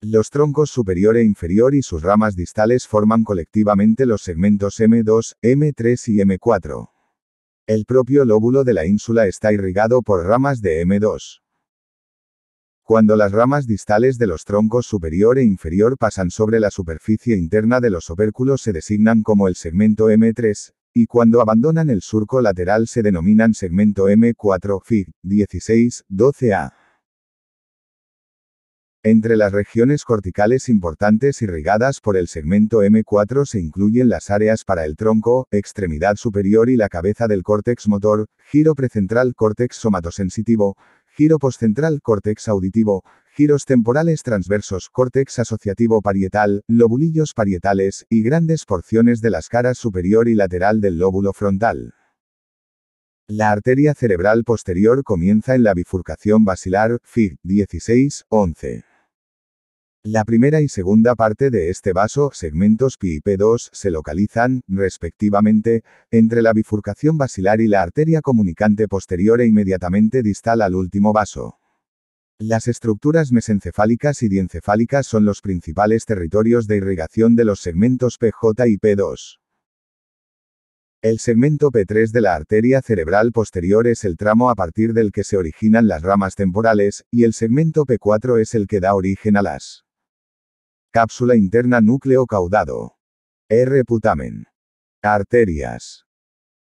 Los troncos superior e inferior y sus ramas distales forman colectivamente los segmentos M2, M3 y M4. El propio lóbulo de la ínsula está irrigado por ramas de M2. Cuando las ramas distales de los troncos superior e inferior pasan sobre la superficie interna de los opérculos se designan como el segmento M3, y cuando abandonan el surco lateral se denominan segmento M4, Fig. 16, 12a. Entre las regiones corticales importantes irrigadas por el segmento M4 se incluyen las áreas para el tronco, extremidad superior y la cabeza del córtex motor, giro precentral córtex somatosensitivo, giro postcentral, córtex auditivo, giros temporales transversos, córtex asociativo parietal, lobulillos parietales, y grandes porciones de las caras superior y lateral del lóbulo frontal. La arteria cerebral posterior comienza en la bifurcación basilar, FIG 16, 11. La primera y segunda parte de este vaso, segmentos pi y P2, se localizan, respectivamente, entre la bifurcación basilar y la arteria comunicante posterior e inmediatamente distal al último vaso. Las estructuras mesencefálicas y diencefálicas son los principales territorios de irrigación de los segmentos PJ y P2. El segmento P3 de la arteria cerebral posterior es el tramo a partir del que se originan las ramas temporales, y el segmento P4 es el que da origen a las Cápsula interna núcleo caudado. R. Putamen. Arterias.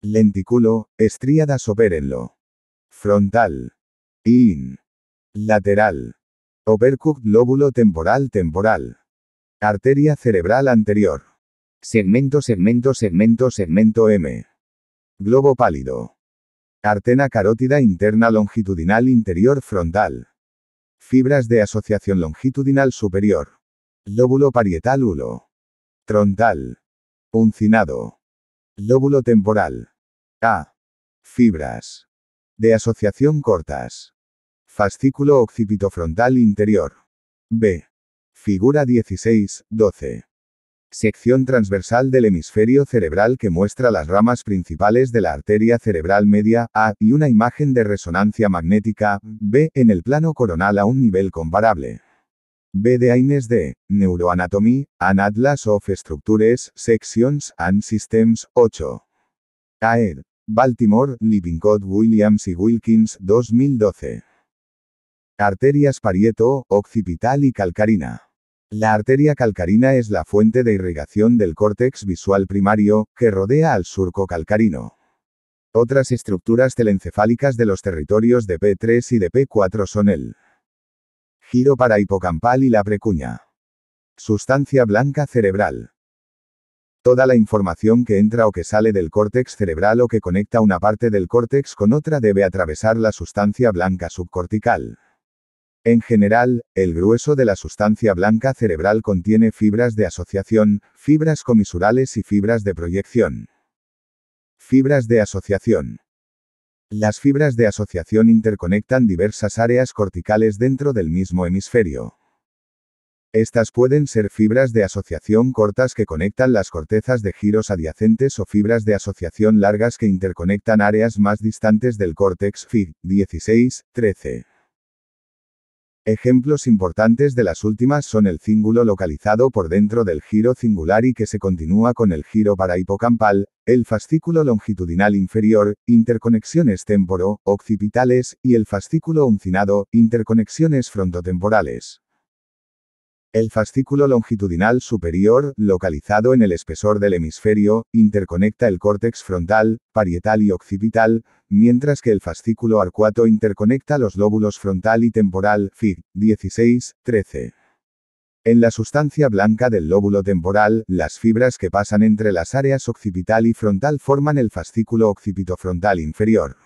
Lentículo, estríadas opérenlo. Frontal. In. Lateral. Opercuc lóbulo temporal temporal. Arteria cerebral anterior. Segmento segmento segmento segmento M. Globo pálido. Artena carótida interna longitudinal interior frontal. Fibras de asociación longitudinal superior. Lóbulo parietal hulo. Trontal. Uncinado. Lóbulo temporal. A. Fibras. De asociación cortas. Fascículo occipitofrontal interior. B. Figura 16, 12. Sección transversal del hemisferio cerebral que muestra las ramas principales de la arteria cerebral media, A, y una imagen de resonancia magnética, B, en el plano coronal a un nivel comparable. B. de Aines de Neuroanatomy, An Atlas of Structures, Sections, and Systems, 8. A. E Baltimore, Lippincott Williams y Wilkins, 2012. Arterias parieto, occipital y calcarina. La arteria calcarina es la fuente de irrigación del córtex visual primario, que rodea al surco calcarino. Otras estructuras telencefálicas de los territorios de P3 y de P4 son el giro para hipocampal y la precuña. Sustancia blanca cerebral. Toda la información que entra o que sale del córtex cerebral o que conecta una parte del córtex con otra debe atravesar la sustancia blanca subcortical. En general, el grueso de la sustancia blanca cerebral contiene fibras de asociación, fibras comisurales y fibras de proyección. Fibras de asociación. Las fibras de asociación interconectan diversas áreas corticales dentro del mismo hemisferio. Estas pueden ser fibras de asociación cortas que conectan las cortezas de giros adyacentes o fibras de asociación largas que interconectan áreas más distantes del córtex fig 16-13. Ejemplos importantes de las últimas son el cíngulo localizado por dentro del giro cingular y que se continúa con el giro parahipocampal, el fascículo longitudinal inferior, interconexiones temporo, occipitales, y el fascículo uncinado, interconexiones frontotemporales. El fascículo longitudinal superior, localizado en el espesor del hemisferio, interconecta el córtex frontal, parietal y occipital, mientras que el fascículo arcuato interconecta los lóbulos frontal y temporal, Fig. 16, 13. En la sustancia blanca del lóbulo temporal, las fibras que pasan entre las áreas occipital y frontal forman el fascículo occipitofrontal inferior.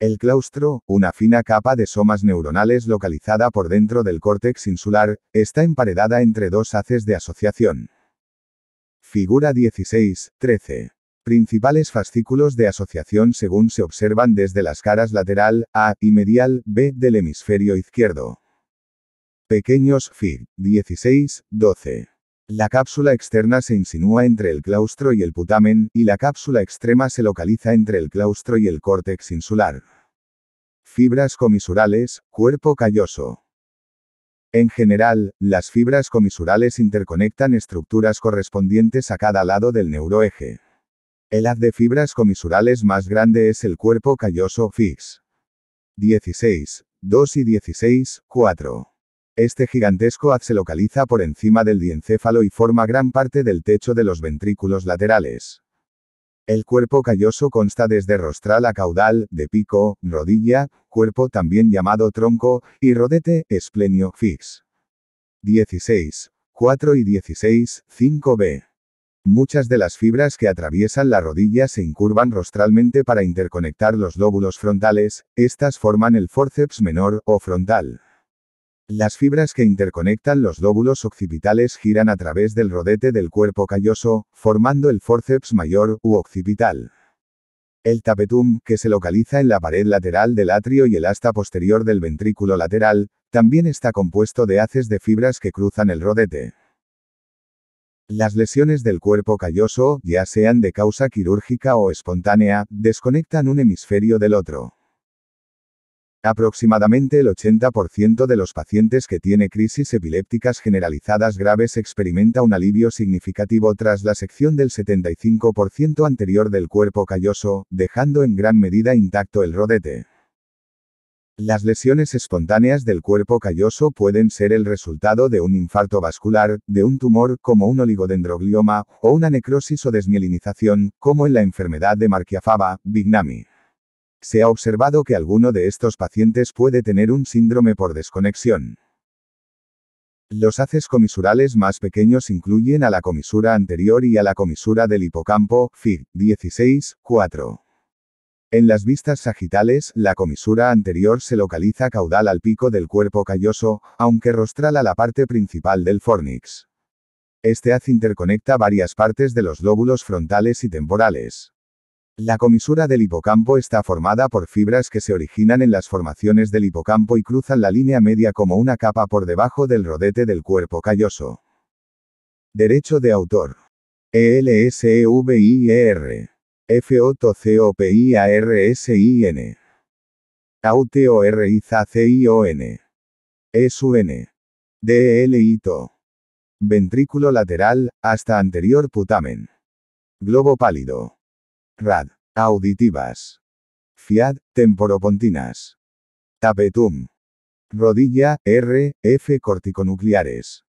El claustro, una fina capa de somas neuronales localizada por dentro del córtex insular, está emparedada entre dos haces de asociación. Figura 16, 13. Principales fascículos de asociación según se observan desde las caras lateral, A, y medial, B, del hemisferio izquierdo. Pequeños FIG, 16, 12. La cápsula externa se insinúa entre el claustro y el putamen, y la cápsula extrema se localiza entre el claustro y el córtex insular. Fibras comisurales, cuerpo calloso. En general, las fibras comisurales interconectan estructuras correspondientes a cada lado del neuroeje. El haz de fibras comisurales más grande es el cuerpo calloso FIX. 16, 2 y 16, 4. Este gigantesco haz se localiza por encima del diencéfalo y forma gran parte del techo de los ventrículos laterales. El cuerpo calloso consta desde rostral a caudal, de pico, rodilla, cuerpo también llamado tronco, y rodete, esplenio, fix. 16. 4 y 16, 5b. Muchas de las fibras que atraviesan la rodilla se incurvan rostralmente para interconectar los lóbulos frontales, estas forman el forceps menor o frontal. Las fibras que interconectan los lóbulos occipitales giran a través del rodete del cuerpo calloso, formando el forceps mayor u occipital. El tapetum, que se localiza en la pared lateral del atrio y el asta posterior del ventrículo lateral, también está compuesto de haces de fibras que cruzan el rodete. Las lesiones del cuerpo calloso, ya sean de causa quirúrgica o espontánea, desconectan un hemisferio del otro. Aproximadamente el 80% de los pacientes que tiene crisis epilépticas generalizadas graves experimenta un alivio significativo tras la sección del 75% anterior del cuerpo calloso, dejando en gran medida intacto el rodete. Las lesiones espontáneas del cuerpo calloso pueden ser el resultado de un infarto vascular, de un tumor, como un oligodendroglioma, o una necrosis o desmielinización, como en la enfermedad de Marquiafaba, Bignami. Se ha observado que alguno de estos pacientes puede tener un síndrome por desconexión. Los haces comisurales más pequeños incluyen a la comisura anterior y a la comisura del hipocampo, FIG 16, 4. En las vistas sagitales, la comisura anterior se localiza caudal al pico del cuerpo calloso, aunque rostral a la parte principal del fornix. Este haz interconecta varias partes de los lóbulos frontales y temporales. La comisura del hipocampo está formada por fibras que se originan en las formaciones del hipocampo y cruzan la línea media como una capa por debajo del rodete del cuerpo calloso. Derecho de autor. E L S S e I I I I R. R R F O O O O T T C P A A N. E N. N. U Z D L I T O. Ventrículo lateral, hasta anterior putamen. Globo pálido. Rad. Auditivas. Fiat, temporopontinas. Tapetum. Rodilla, R, F corticonucleares.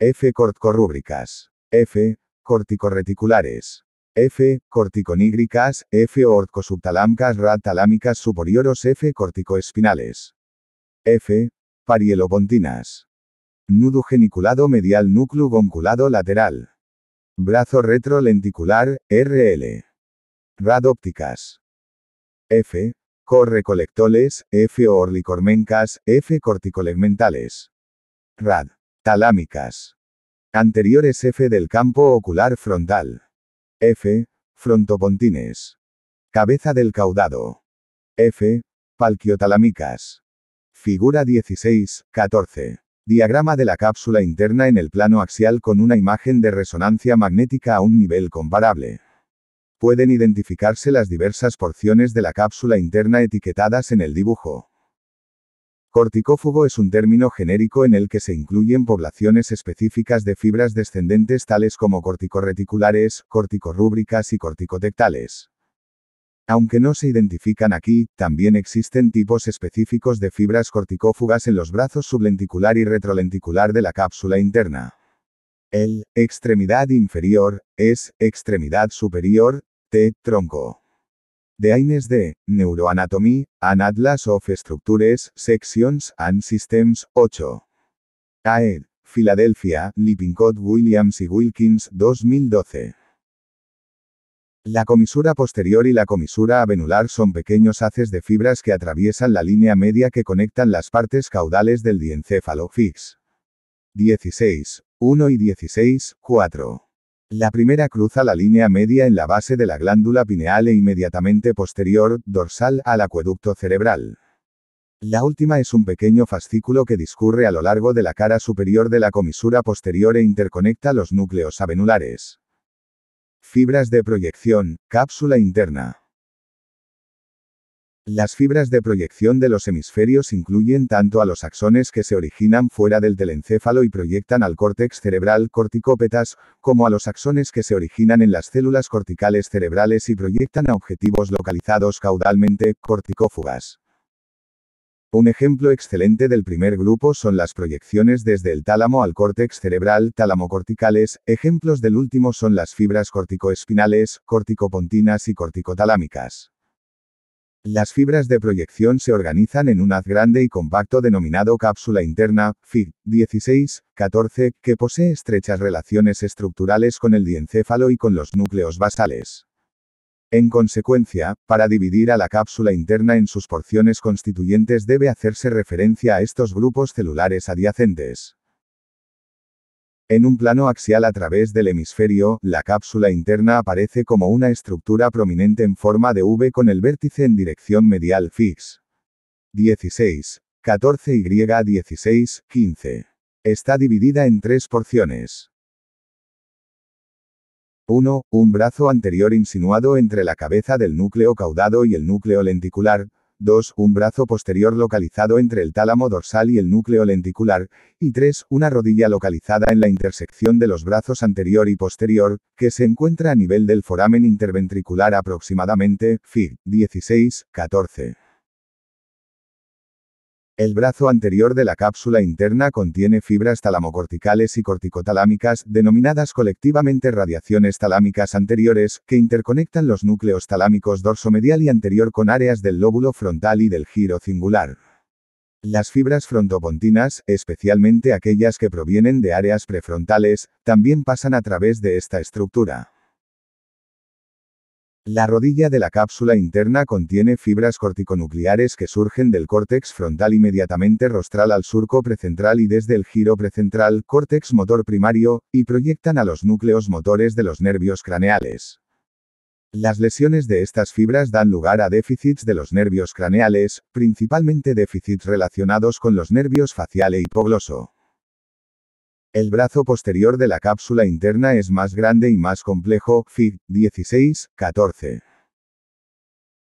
F corticorrúbricas. F, corticorreticulares. F, corticonígricas, F ortcosubtalámicas rad talámicas superioros F corticoespinales. F, parielopontinas. Nudo geniculado medial núcleo gonculado lateral. Brazo retro lenticular, RL. Rad ópticas. F. Correcolectoles, F. Orlicormencas, F. Corticolegmentales. Rad. Talámicas. Anteriores F del campo ocular frontal. F. Frontopontines. Cabeza del caudado. F. Palquiotalámicas. Figura 16, 14. Diagrama de la cápsula interna en el plano axial con una imagen de resonancia magnética a un nivel comparable pueden identificarse las diversas porciones de la cápsula interna etiquetadas en el dibujo. Corticófugo es un término genérico en el que se incluyen poblaciones específicas de fibras descendentes tales como corticorreticulares, corticorrúbricas y corticotectales. Aunque no se identifican aquí, también existen tipos específicos de fibras corticófugas en los brazos sublenticular y retrolenticular de la cápsula interna. El extremidad inferior es extremidad superior, T, tronco. De Aines de Neuroanatomy, An Atlas of Structures, Sections and Systems, 8. AED, Philadelphia, Lippincott Williams y Wilkins, 2012. La comisura posterior y la comisura avenular son pequeños haces de fibras que atraviesan la línea media que conectan las partes caudales del diencéfalo fix. 16. 1 y 16, 4. La primera cruza la línea media en la base de la glándula pineal e inmediatamente posterior, dorsal, al acueducto cerebral. La última es un pequeño fascículo que discurre a lo largo de la cara superior de la comisura posterior e interconecta los núcleos avenulares. Fibras de proyección, cápsula interna. Las fibras de proyección de los hemisferios incluyen tanto a los axones que se originan fuera del telencéfalo y proyectan al córtex cerebral corticópetas, como a los axones que se originan en las células corticales cerebrales y proyectan a objetivos localizados caudalmente, corticófugas. Un ejemplo excelente del primer grupo son las proyecciones desde el tálamo al córtex cerebral talamocorticales, ejemplos del último son las fibras corticoespinales, corticopontinas y corticotalámicas. Las fibras de proyección se organizan en un haz grande y compacto denominado cápsula interna, FIG, 16, 14, que posee estrechas relaciones estructurales con el diencéfalo y con los núcleos basales. En consecuencia, para dividir a la cápsula interna en sus porciones constituyentes debe hacerse referencia a estos grupos celulares adyacentes. En un plano axial a través del hemisferio, la cápsula interna aparece como una estructura prominente en forma de V con el vértice en dirección medial fix. 16, 14 y 16, 15. Está dividida en tres porciones. 1. Un brazo anterior insinuado entre la cabeza del núcleo caudado y el núcleo lenticular, 2. Un brazo posterior localizado entre el tálamo dorsal y el núcleo lenticular, y 3. Una rodilla localizada en la intersección de los brazos anterior y posterior, que se encuentra a nivel del foramen interventricular aproximadamente, FIG 16, 14. El brazo anterior de la cápsula interna contiene fibras talamocorticales y corticotalámicas, denominadas colectivamente radiaciones talámicas anteriores, que interconectan los núcleos talámicos dorsomedial y anterior con áreas del lóbulo frontal y del giro cingular. Las fibras frontopontinas, especialmente aquellas que provienen de áreas prefrontales, también pasan a través de esta estructura. La rodilla de la cápsula interna contiene fibras corticonucleares que surgen del córtex frontal inmediatamente rostral al surco precentral y desde el giro precentral, córtex motor primario, y proyectan a los núcleos motores de los nervios craneales. Las lesiones de estas fibras dan lugar a déficits de los nervios craneales, principalmente déficits relacionados con los nervios facial e hipogloso. El brazo posterior de la cápsula interna es más grande y más complejo, Fig. 16, 14.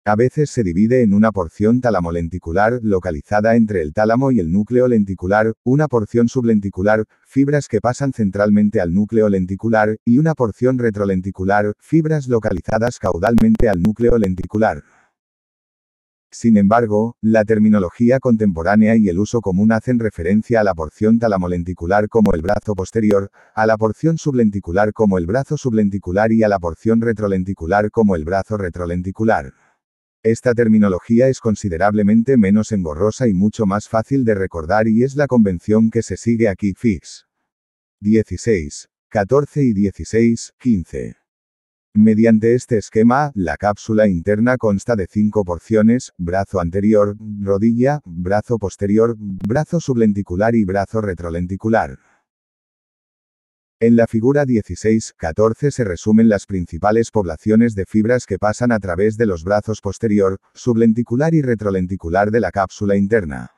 A veces se divide en una porción talamolenticular, localizada entre el tálamo y el núcleo lenticular, una porción sublenticular, fibras que pasan centralmente al núcleo lenticular, y una porción retrolenticular, fibras localizadas caudalmente al núcleo lenticular. Sin embargo, la terminología contemporánea y el uso común hacen referencia a la porción talamolenticular como el brazo posterior, a la porción sublenticular como el brazo sublenticular y a la porción retrolenticular como el brazo retrolenticular. Esta terminología es considerablemente menos engorrosa y mucho más fácil de recordar y es la convención que se sigue aquí fix. 16, 14 y 16, 15. Mediante este esquema, la cápsula interna consta de cinco porciones, brazo anterior, rodilla, brazo posterior, brazo sublenticular y brazo retrolenticular. En la figura 16-14 se resumen las principales poblaciones de fibras que pasan a través de los brazos posterior, sublenticular y retrolenticular de la cápsula interna.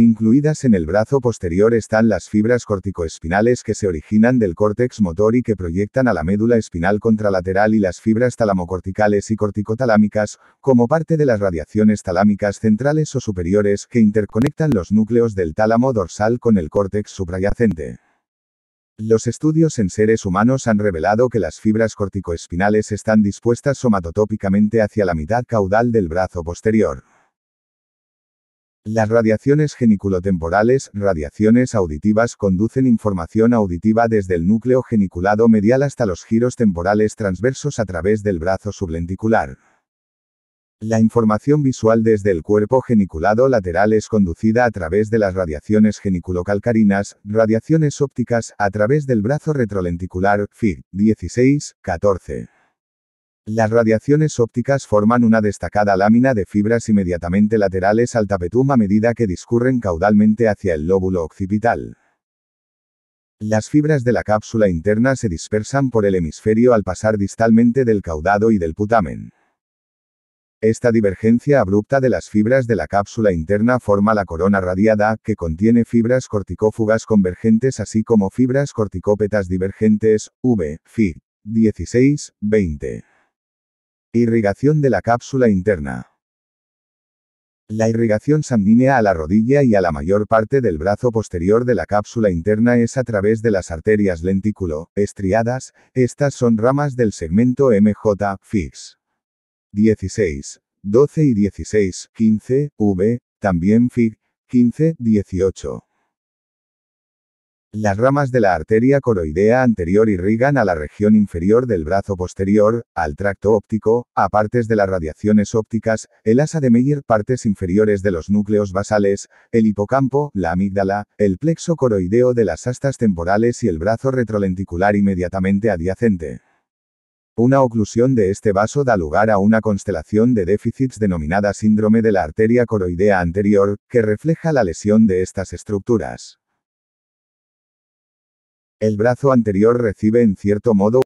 Incluidas en el brazo posterior están las fibras corticoespinales que se originan del córtex motor y que proyectan a la médula espinal contralateral y las fibras talamocorticales y corticotalámicas, como parte de las radiaciones talámicas centrales o superiores que interconectan los núcleos del tálamo dorsal con el córtex suprayacente. Los estudios en seres humanos han revelado que las fibras corticoespinales están dispuestas somatotópicamente hacia la mitad caudal del brazo posterior. Las radiaciones geniculotemporales, radiaciones auditivas, conducen información auditiva desde el núcleo geniculado medial hasta los giros temporales transversos a través del brazo sublenticular. La información visual desde el cuerpo geniculado lateral es conducida a través de las radiaciones geniculocalcarinas, radiaciones ópticas, a través del brazo retrolenticular, FIG 16, 14. Las radiaciones ópticas forman una destacada lámina de fibras inmediatamente laterales al tapetum a medida que discurren caudalmente hacia el lóbulo occipital. Las fibras de la cápsula interna se dispersan por el hemisferio al pasar distalmente del caudado y del putamen. Esta divergencia abrupta de las fibras de la cápsula interna forma la corona radiada, que contiene fibras corticófugas convergentes así como fibras corticópetas divergentes, V, Fi, 16, 20. Irrigación de la cápsula interna. La irrigación sanguínea a la rodilla y a la mayor parte del brazo posterior de la cápsula interna es a través de las arterias lentículo, estriadas, estas son ramas del segmento MJ, FIX. 16, 12 y 16, 15, V, también FIG, 15, 18. Las ramas de la arteria coroidea anterior irrigan a la región inferior del brazo posterior, al tracto óptico, a partes de las radiaciones ópticas, el asa de Meyer, partes inferiores de los núcleos basales, el hipocampo, la amígdala, el plexo coroideo de las astas temporales y el brazo retrolenticular inmediatamente adyacente. Una oclusión de este vaso da lugar a una constelación de déficits denominada síndrome de la arteria coroidea anterior, que refleja la lesión de estas estructuras. El brazo anterior recibe en cierto modo,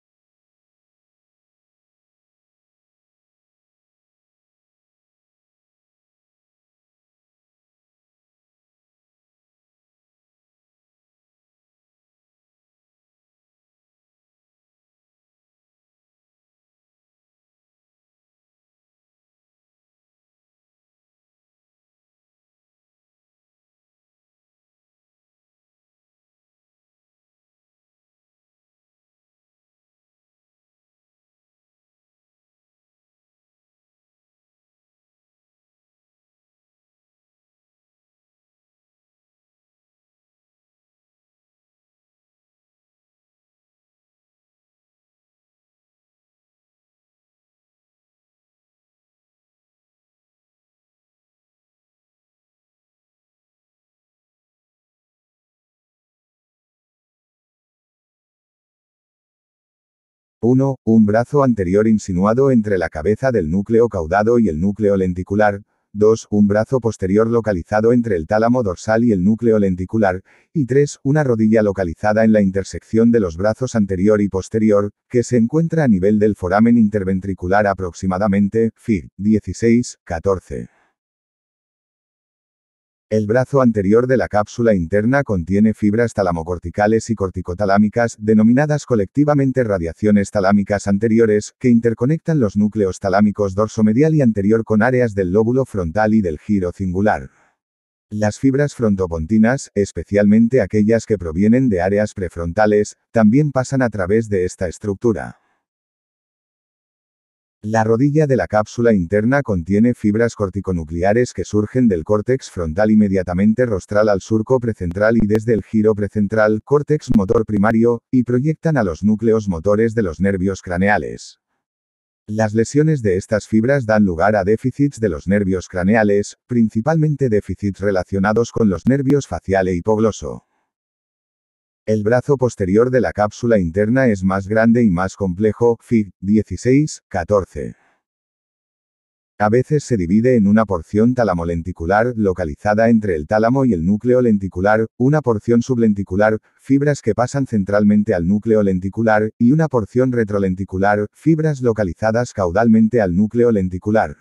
1. Un brazo anterior insinuado entre la cabeza del núcleo caudado y el núcleo lenticular. 2. Un brazo posterior localizado entre el tálamo dorsal y el núcleo lenticular. Y 3. Una rodilla localizada en la intersección de los brazos anterior y posterior, que se encuentra a nivel del foramen interventricular aproximadamente, FIG 16, 14. El brazo anterior de la cápsula interna contiene fibras talamocorticales y corticotalámicas, denominadas colectivamente radiaciones talámicas anteriores, que interconectan los núcleos talámicos dorsomedial y anterior con áreas del lóbulo frontal y del giro cingular. Las fibras frontopontinas, especialmente aquellas que provienen de áreas prefrontales, también pasan a través de esta estructura. La rodilla de la cápsula interna contiene fibras corticonucleares que surgen del córtex frontal inmediatamente rostral al surco precentral y desde el giro precentral, córtex motor primario, y proyectan a los núcleos motores de los nervios craneales. Las lesiones de estas fibras dan lugar a déficits de los nervios craneales, principalmente déficits relacionados con los nervios facial e hipogloso. El brazo posterior de la cápsula interna es más grande y más complejo, Fig. 16, 14. A veces se divide en una porción tálamo-lenticular, localizada entre el tálamo y el núcleo lenticular, una porción sublenticular, fibras que pasan centralmente al núcleo lenticular, y una porción retrolenticular, fibras localizadas caudalmente al núcleo lenticular.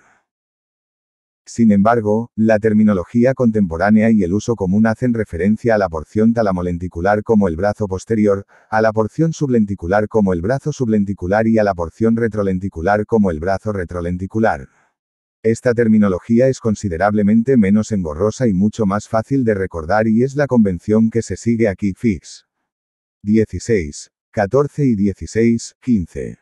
Sin embargo, la terminología contemporánea y el uso común hacen referencia a la porción talamolenticular como el brazo posterior, a la porción sublenticular como el brazo sublenticular y a la porción retrolenticular como el brazo retrolenticular. Esta terminología es considerablemente menos engorrosa y mucho más fácil de recordar y es la convención que se sigue aquí fix. 16, 14 y 16, 15.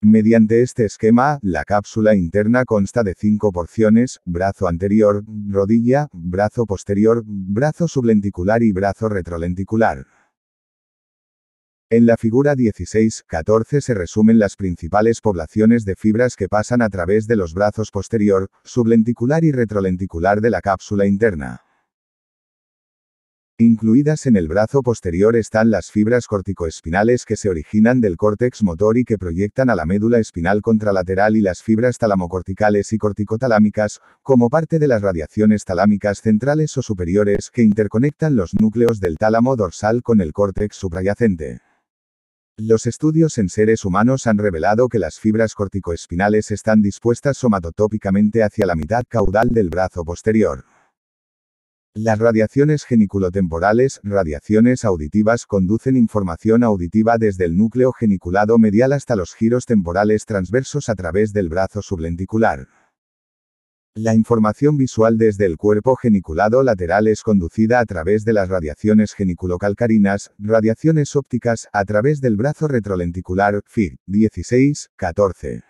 Mediante este esquema, la cápsula interna consta de cinco porciones, brazo anterior, rodilla, brazo posterior, brazo sublenticular y brazo retrolenticular. En la figura 16-14 se resumen las principales poblaciones de fibras que pasan a través de los brazos posterior, sublenticular y retrolenticular de la cápsula interna. Incluidas en el brazo posterior están las fibras corticoespinales que se originan del córtex motor y que proyectan a la médula espinal contralateral y las fibras talamocorticales y corticotalámicas, como parte de las radiaciones talámicas centrales o superiores que interconectan los núcleos del tálamo dorsal con el córtex suprayacente. Los estudios en seres humanos han revelado que las fibras corticoespinales están dispuestas somatotópicamente hacia la mitad caudal del brazo posterior. Las radiaciones geniculotemporales, radiaciones auditivas, conducen información auditiva desde el núcleo geniculado medial hasta los giros temporales transversos a través del brazo sublenticular. La información visual desde el cuerpo geniculado lateral es conducida a través de las radiaciones geniculocalcarinas, radiaciones ópticas, a través del brazo retrolenticular, fig 16, 14.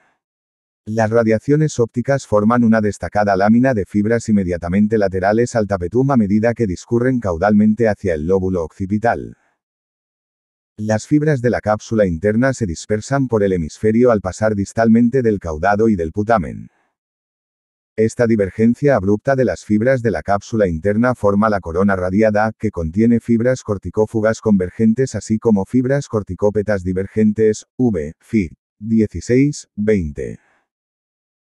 Las radiaciones ópticas forman una destacada lámina de fibras inmediatamente laterales al tapetum a medida que discurren caudalmente hacia el lóbulo occipital. Las fibras de la cápsula interna se dispersan por el hemisferio al pasar distalmente del caudado y del putamen. Esta divergencia abrupta de las fibras de la cápsula interna forma la corona radiada, que contiene fibras corticófugas convergentes así como fibras corticópetas divergentes, V, Fi, 16, 20.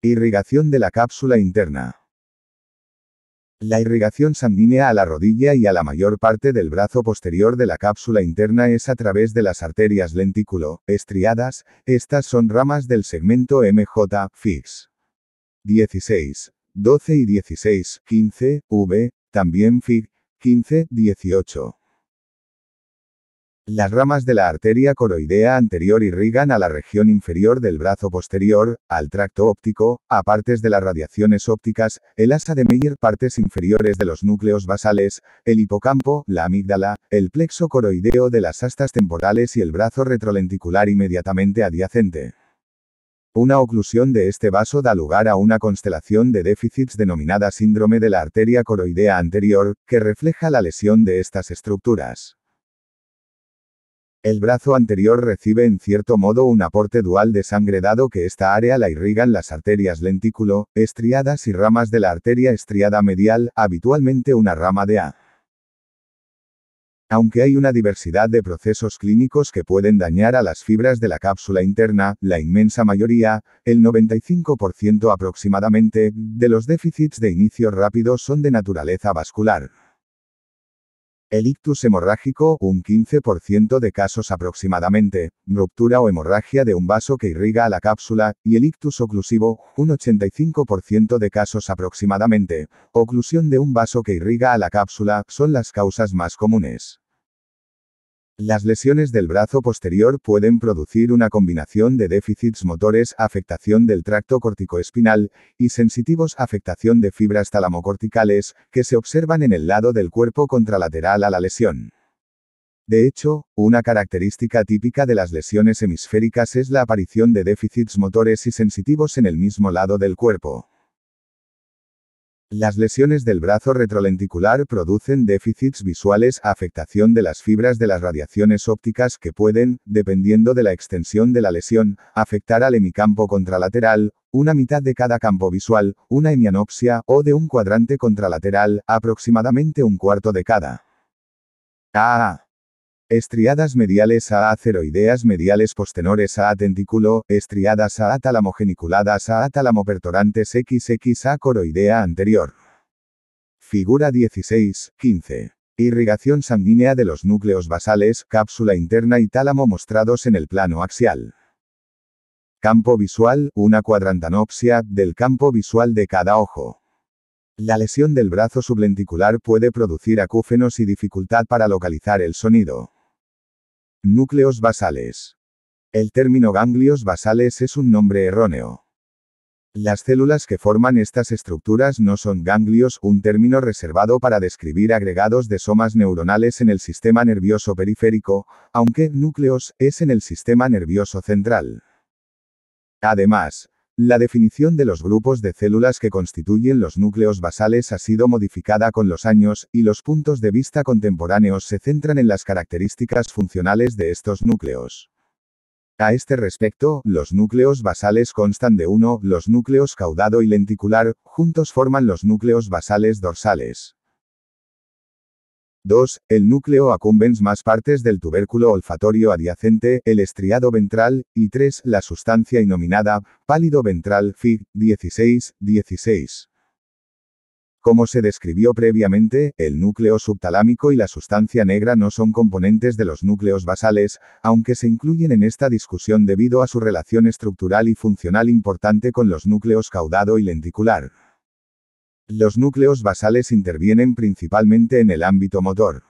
Irrigación de la cápsula interna. La irrigación sanguínea a la rodilla y a la mayor parte del brazo posterior de la cápsula interna es a través de las arterias lentículo, estriadas, estas son ramas del segmento MJ, FIX. 16, 12 y 16, 15, V, también FIG, 15, 18. Las ramas de la arteria coroidea anterior irrigan a la región inferior del brazo posterior, al tracto óptico, a partes de las radiaciones ópticas, el asa de Meyer, partes inferiores de los núcleos basales, el hipocampo, la amígdala, el plexo coroideo de las astas temporales y el brazo retrolenticular inmediatamente adyacente. Una oclusión de este vaso da lugar a una constelación de déficits denominada síndrome de la arteria coroidea anterior, que refleja la lesión de estas estructuras. El brazo anterior recibe en cierto modo un aporte dual de sangre dado que esta área la irrigan las arterias lentículo, estriadas y ramas de la arteria estriada medial, habitualmente una rama de A. Aunque hay una diversidad de procesos clínicos que pueden dañar a las fibras de la cápsula interna, la inmensa mayoría, el 95% aproximadamente, de los déficits de inicio rápido son de naturaleza vascular. El ictus hemorrágico, un 15% de casos aproximadamente, ruptura o hemorragia de un vaso que irriga a la cápsula, y el ictus oclusivo, un 85% de casos aproximadamente, oclusión de un vaso que irriga a la cápsula, son las causas más comunes. Las lesiones del brazo posterior pueden producir una combinación de déficits motores, afectación del tracto corticoespinal, y sensitivos afectación de fibras talamocorticales, que se observan en el lado del cuerpo contralateral a la lesión. De hecho, una característica típica de las lesiones hemisféricas es la aparición de déficits motores y sensitivos en el mismo lado del cuerpo. Las lesiones del brazo retrolenticular producen déficits visuales, afectación de las fibras de las radiaciones ópticas que pueden, dependiendo de la extensión de la lesión, afectar al hemicampo contralateral, una mitad de cada campo visual, una hemianopsia, o de un cuadrante contralateral, aproximadamente un cuarto de cada. Ah, ah. Estriadas mediales a aceroideas mediales postenores a tentículo, estriadas a talamogeniculadas a pertorantes XX a coroidea anterior. Figura 16, 15. Irrigación sanguínea de los núcleos basales, cápsula interna y tálamo mostrados en el plano axial. Campo visual, una cuadrantanopsia, del campo visual de cada ojo. La lesión del brazo sublenticular puede producir acúfenos y dificultad para localizar el sonido. Núcleos basales. El término ganglios basales es un nombre erróneo. Las células que forman estas estructuras no son ganglios, un término reservado para describir agregados de somas neuronales en el sistema nervioso periférico, aunque núcleos es en el sistema nervioso central. Además, la definición de los grupos de células que constituyen los núcleos basales ha sido modificada con los años, y los puntos de vista contemporáneos se centran en las características funcionales de estos núcleos. A este respecto, los núcleos basales constan de uno, los núcleos caudado y lenticular, juntos forman los núcleos basales dorsales. 2. El núcleo accumbens más partes del tubérculo olfatorio adyacente, el estriado ventral, y 3. La sustancia inominada, pálido ventral, Fig. 16, 16. Como se describió previamente, el núcleo subtalámico y la sustancia negra no son componentes de los núcleos basales, aunque se incluyen en esta discusión debido a su relación estructural y funcional importante con los núcleos caudado y lenticular. Los núcleos basales intervienen principalmente en el ámbito motor.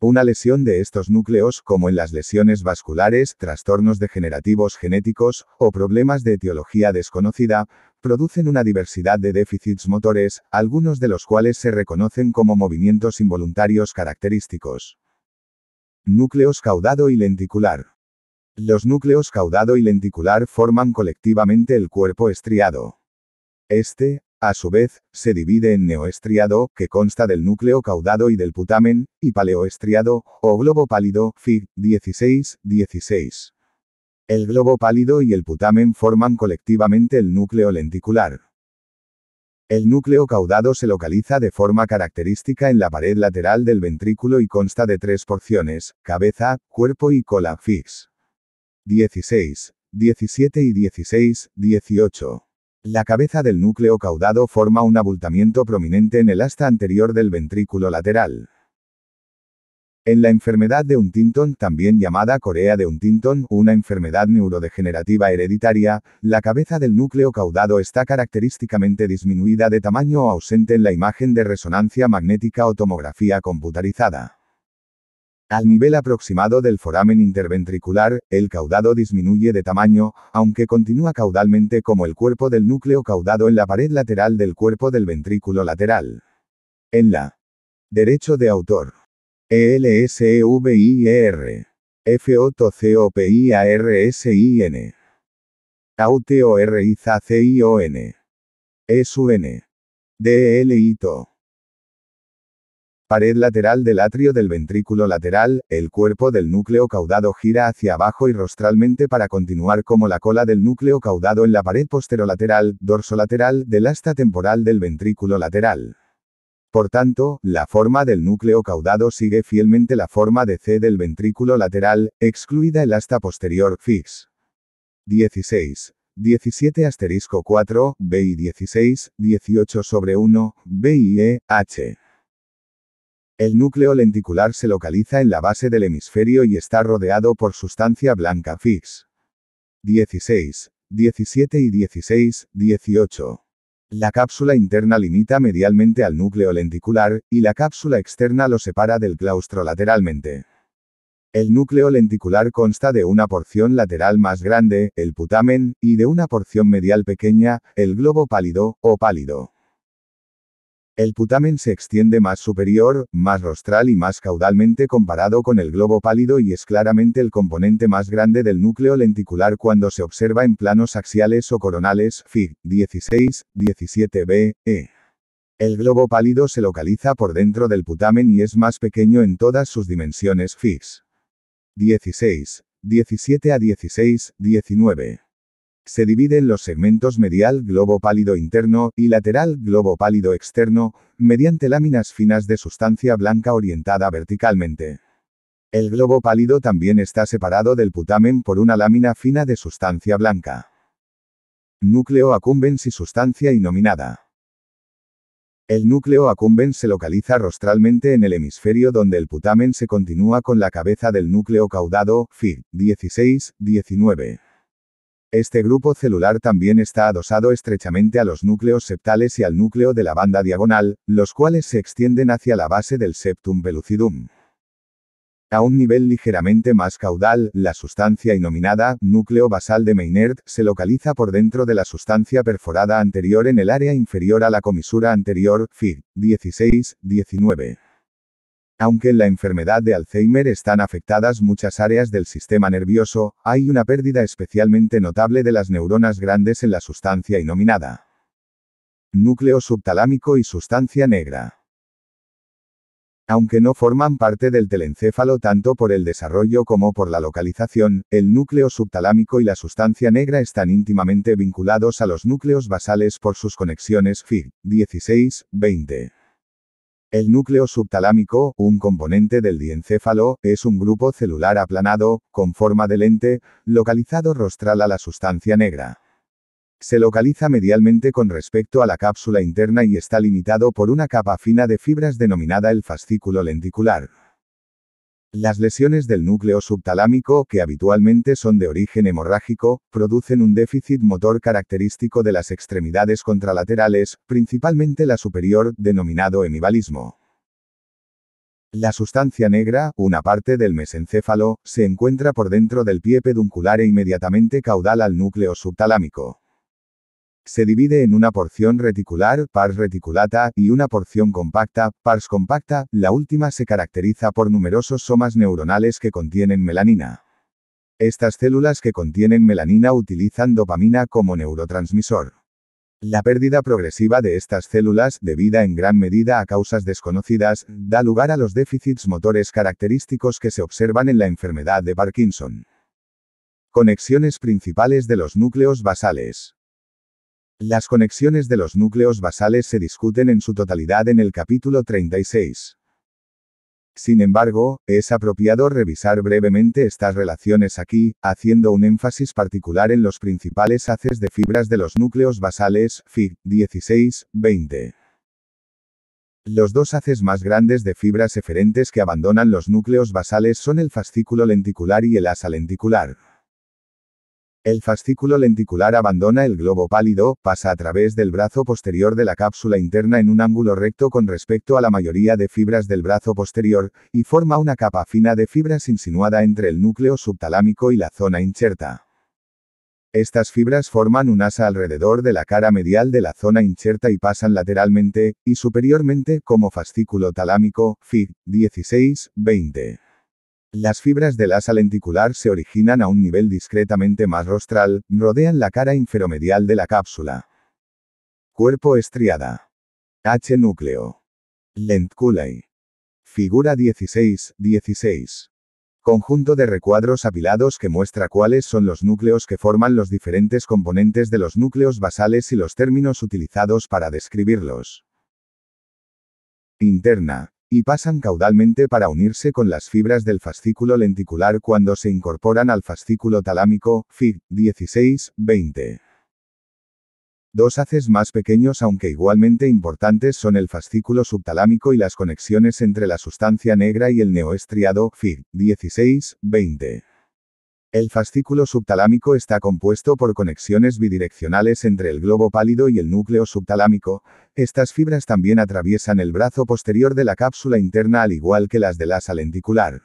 Una lesión de estos núcleos, como en las lesiones vasculares, trastornos degenerativos genéticos o problemas de etiología desconocida, producen una diversidad de déficits motores, algunos de los cuales se reconocen como movimientos involuntarios característicos. Núcleos caudado y lenticular. Los núcleos caudado y lenticular forman colectivamente el cuerpo estriado. Este, a su vez, se divide en neoestriado, que consta del núcleo caudado y del putamen, y paleoestriado, o globo pálido, Fig. 16, 16. El globo pálido y el putamen forman colectivamente el núcleo lenticular. El núcleo caudado se localiza de forma característica en la pared lateral del ventrículo y consta de tres porciones, cabeza, cuerpo y cola, Fix. 16, 17 y 16, 18. La cabeza del núcleo caudado forma un abultamiento prominente en el asta anterior del ventrículo lateral. En la enfermedad de Huntington, también llamada Corea de Huntington, una enfermedad neurodegenerativa hereditaria, la cabeza del núcleo caudado está característicamente disminuida de tamaño o ausente en la imagen de resonancia magnética o tomografía computarizada. Al nivel aproximado del foramen interventricular, el caudado disminuye de tamaño, aunque continúa caudalmente como el cuerpo del núcleo caudado en la pared lateral del cuerpo del ventrículo lateral. En la Derecho de autor. ELSEVIER. FOTOCOPIARSIN. AUTORIZACION. SUN. O pared lateral del atrio del ventrículo lateral, el cuerpo del núcleo caudado gira hacia abajo y rostralmente para continuar como la cola del núcleo caudado en la pared posterolateral, dorsolateral, del asta temporal del ventrículo lateral. Por tanto, la forma del núcleo caudado sigue fielmente la forma de C del ventrículo lateral, excluida el asta posterior fix. 16. 17 asterisco 4, B y 16, 18 sobre 1, B y E, H. El núcleo lenticular se localiza en la base del hemisferio y está rodeado por sustancia blanca fix. 16, 17 y 16, 18. La cápsula interna limita medialmente al núcleo lenticular, y la cápsula externa lo separa del claustro lateralmente. El núcleo lenticular consta de una porción lateral más grande, el putamen, y de una porción medial pequeña, el globo pálido, o pálido. El putamen se extiende más superior, más rostral y más caudalmente comparado con el globo pálido y es claramente el componente más grande del núcleo lenticular cuando se observa en planos axiales o coronales, Fig. 16, 17b, e. El globo pálido se localiza por dentro del putamen y es más pequeño en todas sus dimensiones, Figs. 16, 17 a 16, 19. Se divide en los segmentos medial globo pálido interno y lateral globo pálido externo, mediante láminas finas de sustancia blanca orientada verticalmente. El globo pálido también está separado del putamen por una lámina fina de sustancia blanca. Núcleo accumbens y sustancia innominada. El núcleo accumbens se localiza rostralmente en el hemisferio donde el putamen se continúa con la cabeza del núcleo caudado, fig 16-19. Este grupo celular también está adosado estrechamente a los núcleos septales y al núcleo de la banda diagonal, los cuales se extienden hacia la base del septum velucidum. A un nivel ligeramente más caudal, la sustancia inominada, núcleo basal de Meynert, se localiza por dentro de la sustancia perforada anterior en el área inferior a la comisura anterior, FIG 16-19. Aunque en la enfermedad de Alzheimer están afectadas muchas áreas del sistema nervioso, hay una pérdida especialmente notable de las neuronas grandes en la sustancia inominada. Núcleo subtalámico y sustancia negra aunque no forman parte del telencéfalo tanto por el desarrollo como por la localización, el núcleo subtalámico y la sustancia negra están íntimamente vinculados a los núcleos basales por sus conexiones FIG 16, 20. El núcleo subtalámico, un componente del diencéfalo, es un grupo celular aplanado, con forma de lente, localizado rostral a la sustancia negra. Se localiza medialmente con respecto a la cápsula interna y está limitado por una capa fina de fibras denominada el fascículo lenticular. Las lesiones del núcleo subtalámico, que habitualmente son de origen hemorrágico, producen un déficit motor característico de las extremidades contralaterales, principalmente la superior, denominado hemibalismo. La sustancia negra, una parte del mesencéfalo, se encuentra por dentro del pie peduncular e inmediatamente caudal al núcleo subtalámico. Se divide en una porción reticular, pars reticulata, y una porción compacta, pars compacta, la última se caracteriza por numerosos somas neuronales que contienen melanina. Estas células que contienen melanina utilizan dopamina como neurotransmisor. La pérdida progresiva de estas células, debida en gran medida a causas desconocidas, da lugar a los déficits motores característicos que se observan en la enfermedad de Parkinson. Conexiones principales de los núcleos basales. Las conexiones de los núcleos basales se discuten en su totalidad en el capítulo 36. Sin embargo, es apropiado revisar brevemente estas relaciones aquí, haciendo un énfasis particular en los principales haces de fibras de los núcleos basales, Fig. 16, 20. Los dos haces más grandes de fibras eferentes que abandonan los núcleos basales son el fascículo lenticular y el asa lenticular. El fascículo lenticular abandona el globo pálido, pasa a través del brazo posterior de la cápsula interna en un ángulo recto con respecto a la mayoría de fibras del brazo posterior, y forma una capa fina de fibras insinuada entre el núcleo subtalámico y la zona incherta. Estas fibras forman un asa alrededor de la cara medial de la zona incherta y pasan lateralmente, y superiormente, como fascículo talámico, FIG, 16-20. Las fibras del asa lenticular se originan a un nivel discretamente más rostral, rodean la cara inferomedial de la cápsula. Cuerpo estriada. H núcleo. Lentculae. Figura 16, 16. Conjunto de recuadros apilados que muestra cuáles son los núcleos que forman los diferentes componentes de los núcleos basales y los términos utilizados para describirlos. Interna y pasan caudalmente para unirse con las fibras del fascículo lenticular cuando se incorporan al fascículo talámico, FIG 16, 20. Dos haces más pequeños aunque igualmente importantes son el fascículo subtalámico y las conexiones entre la sustancia negra y el neoestriado, FIG 16, 20. El fascículo subtalámico está compuesto por conexiones bidireccionales entre el globo pálido y el núcleo subtalámico. Estas fibras también atraviesan el brazo posterior de la cápsula interna al igual que las del asa lenticular.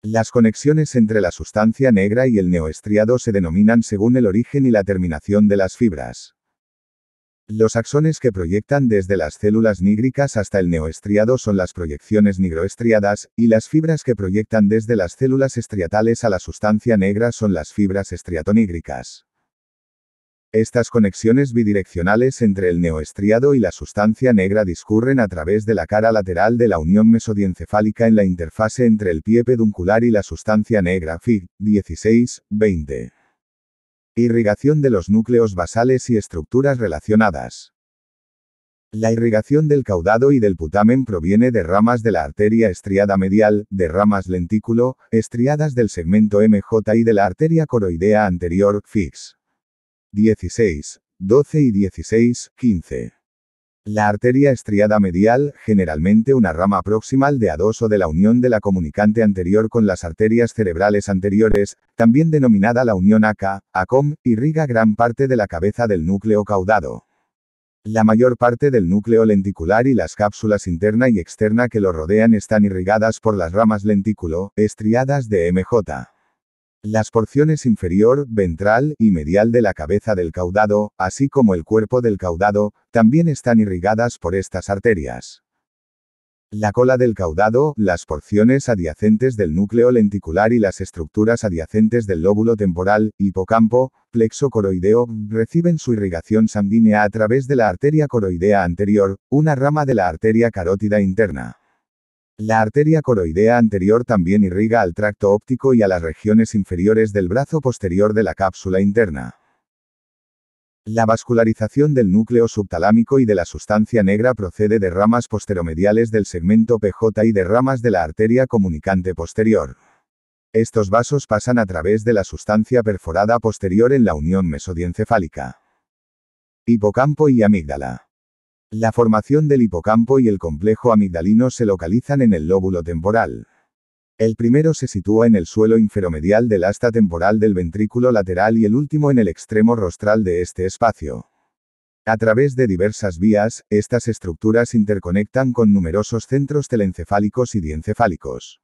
Las conexiones entre la sustancia negra y el neoestriado se denominan según el origen y la terminación de las fibras. Los axones que proyectan desde las células nígricas hasta el neoestriado son las proyecciones nigroestriadas, y las fibras que proyectan desde las células estriatales a la sustancia negra son las fibras estriatonígricas. Estas conexiones bidireccionales entre el neoestriado y la sustancia negra discurren a través de la cara lateral de la unión mesodiencefálica en la interfase entre el pie peduncular y la sustancia negra FIG 16-20. Irrigación de los núcleos basales y estructuras relacionadas. La irrigación del caudado y del putamen proviene de ramas de la arteria estriada medial, de ramas lentículo, estriadas del segmento MJ y de la arteria coroidea anterior, FIX. 16, 12 y 16, 15. La arteria estriada medial, generalmente una rama proximal de adoso de la unión de la comunicante anterior con las arterias cerebrales anteriores, también denominada la unión AK, ACOM, irriga gran parte de la cabeza del núcleo caudado. La mayor parte del núcleo lenticular y las cápsulas interna y externa que lo rodean están irrigadas por las ramas lentículo, estriadas de MJ. Las porciones inferior, ventral y medial de la cabeza del caudado, así como el cuerpo del caudado, también están irrigadas por estas arterias. La cola del caudado, las porciones adyacentes del núcleo lenticular y las estructuras adyacentes del lóbulo temporal, hipocampo, plexo coroideo, reciben su irrigación sanguínea a través de la arteria coroidea anterior, una rama de la arteria carótida interna. La arteria coroidea anterior también irriga al tracto óptico y a las regiones inferiores del brazo posterior de la cápsula interna. La vascularización del núcleo subtalámico y de la sustancia negra procede de ramas posteromediales del segmento PJ y de ramas de la arteria comunicante posterior. Estos vasos pasan a través de la sustancia perforada posterior en la unión mesodiencefálica. Hipocampo y amígdala. La formación del hipocampo y el complejo amigdalino se localizan en el lóbulo temporal. El primero se sitúa en el suelo inferomedial del asta temporal del ventrículo lateral y el último en el extremo rostral de este espacio. A través de diversas vías, estas estructuras interconectan con numerosos centros telencefálicos y diencefálicos.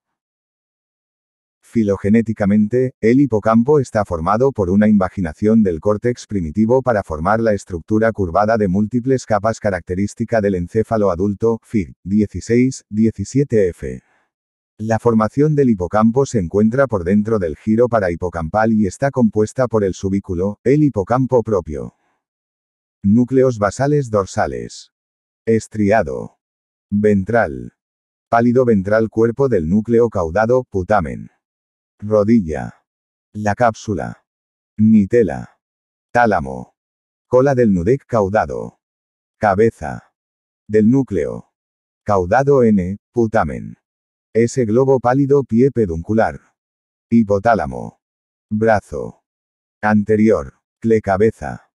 Filogenéticamente, el hipocampo está formado por una invaginación del córtex primitivo para formar la estructura curvada de múltiples capas característica del encéfalo adulto, FIG 16-17F. La formación del hipocampo se encuentra por dentro del giro para hipocampal y está compuesta por el subículo, el hipocampo propio. Núcleos basales dorsales. Estriado. Ventral. Pálido ventral cuerpo del núcleo caudado, putamen. Rodilla. La cápsula. Nitela. Tálamo. Cola del nudec caudado. Cabeza. Del núcleo. Caudado N, putamen. Ese globo pálido pie peduncular. Hipotálamo. Brazo. Anterior. cle cabeza,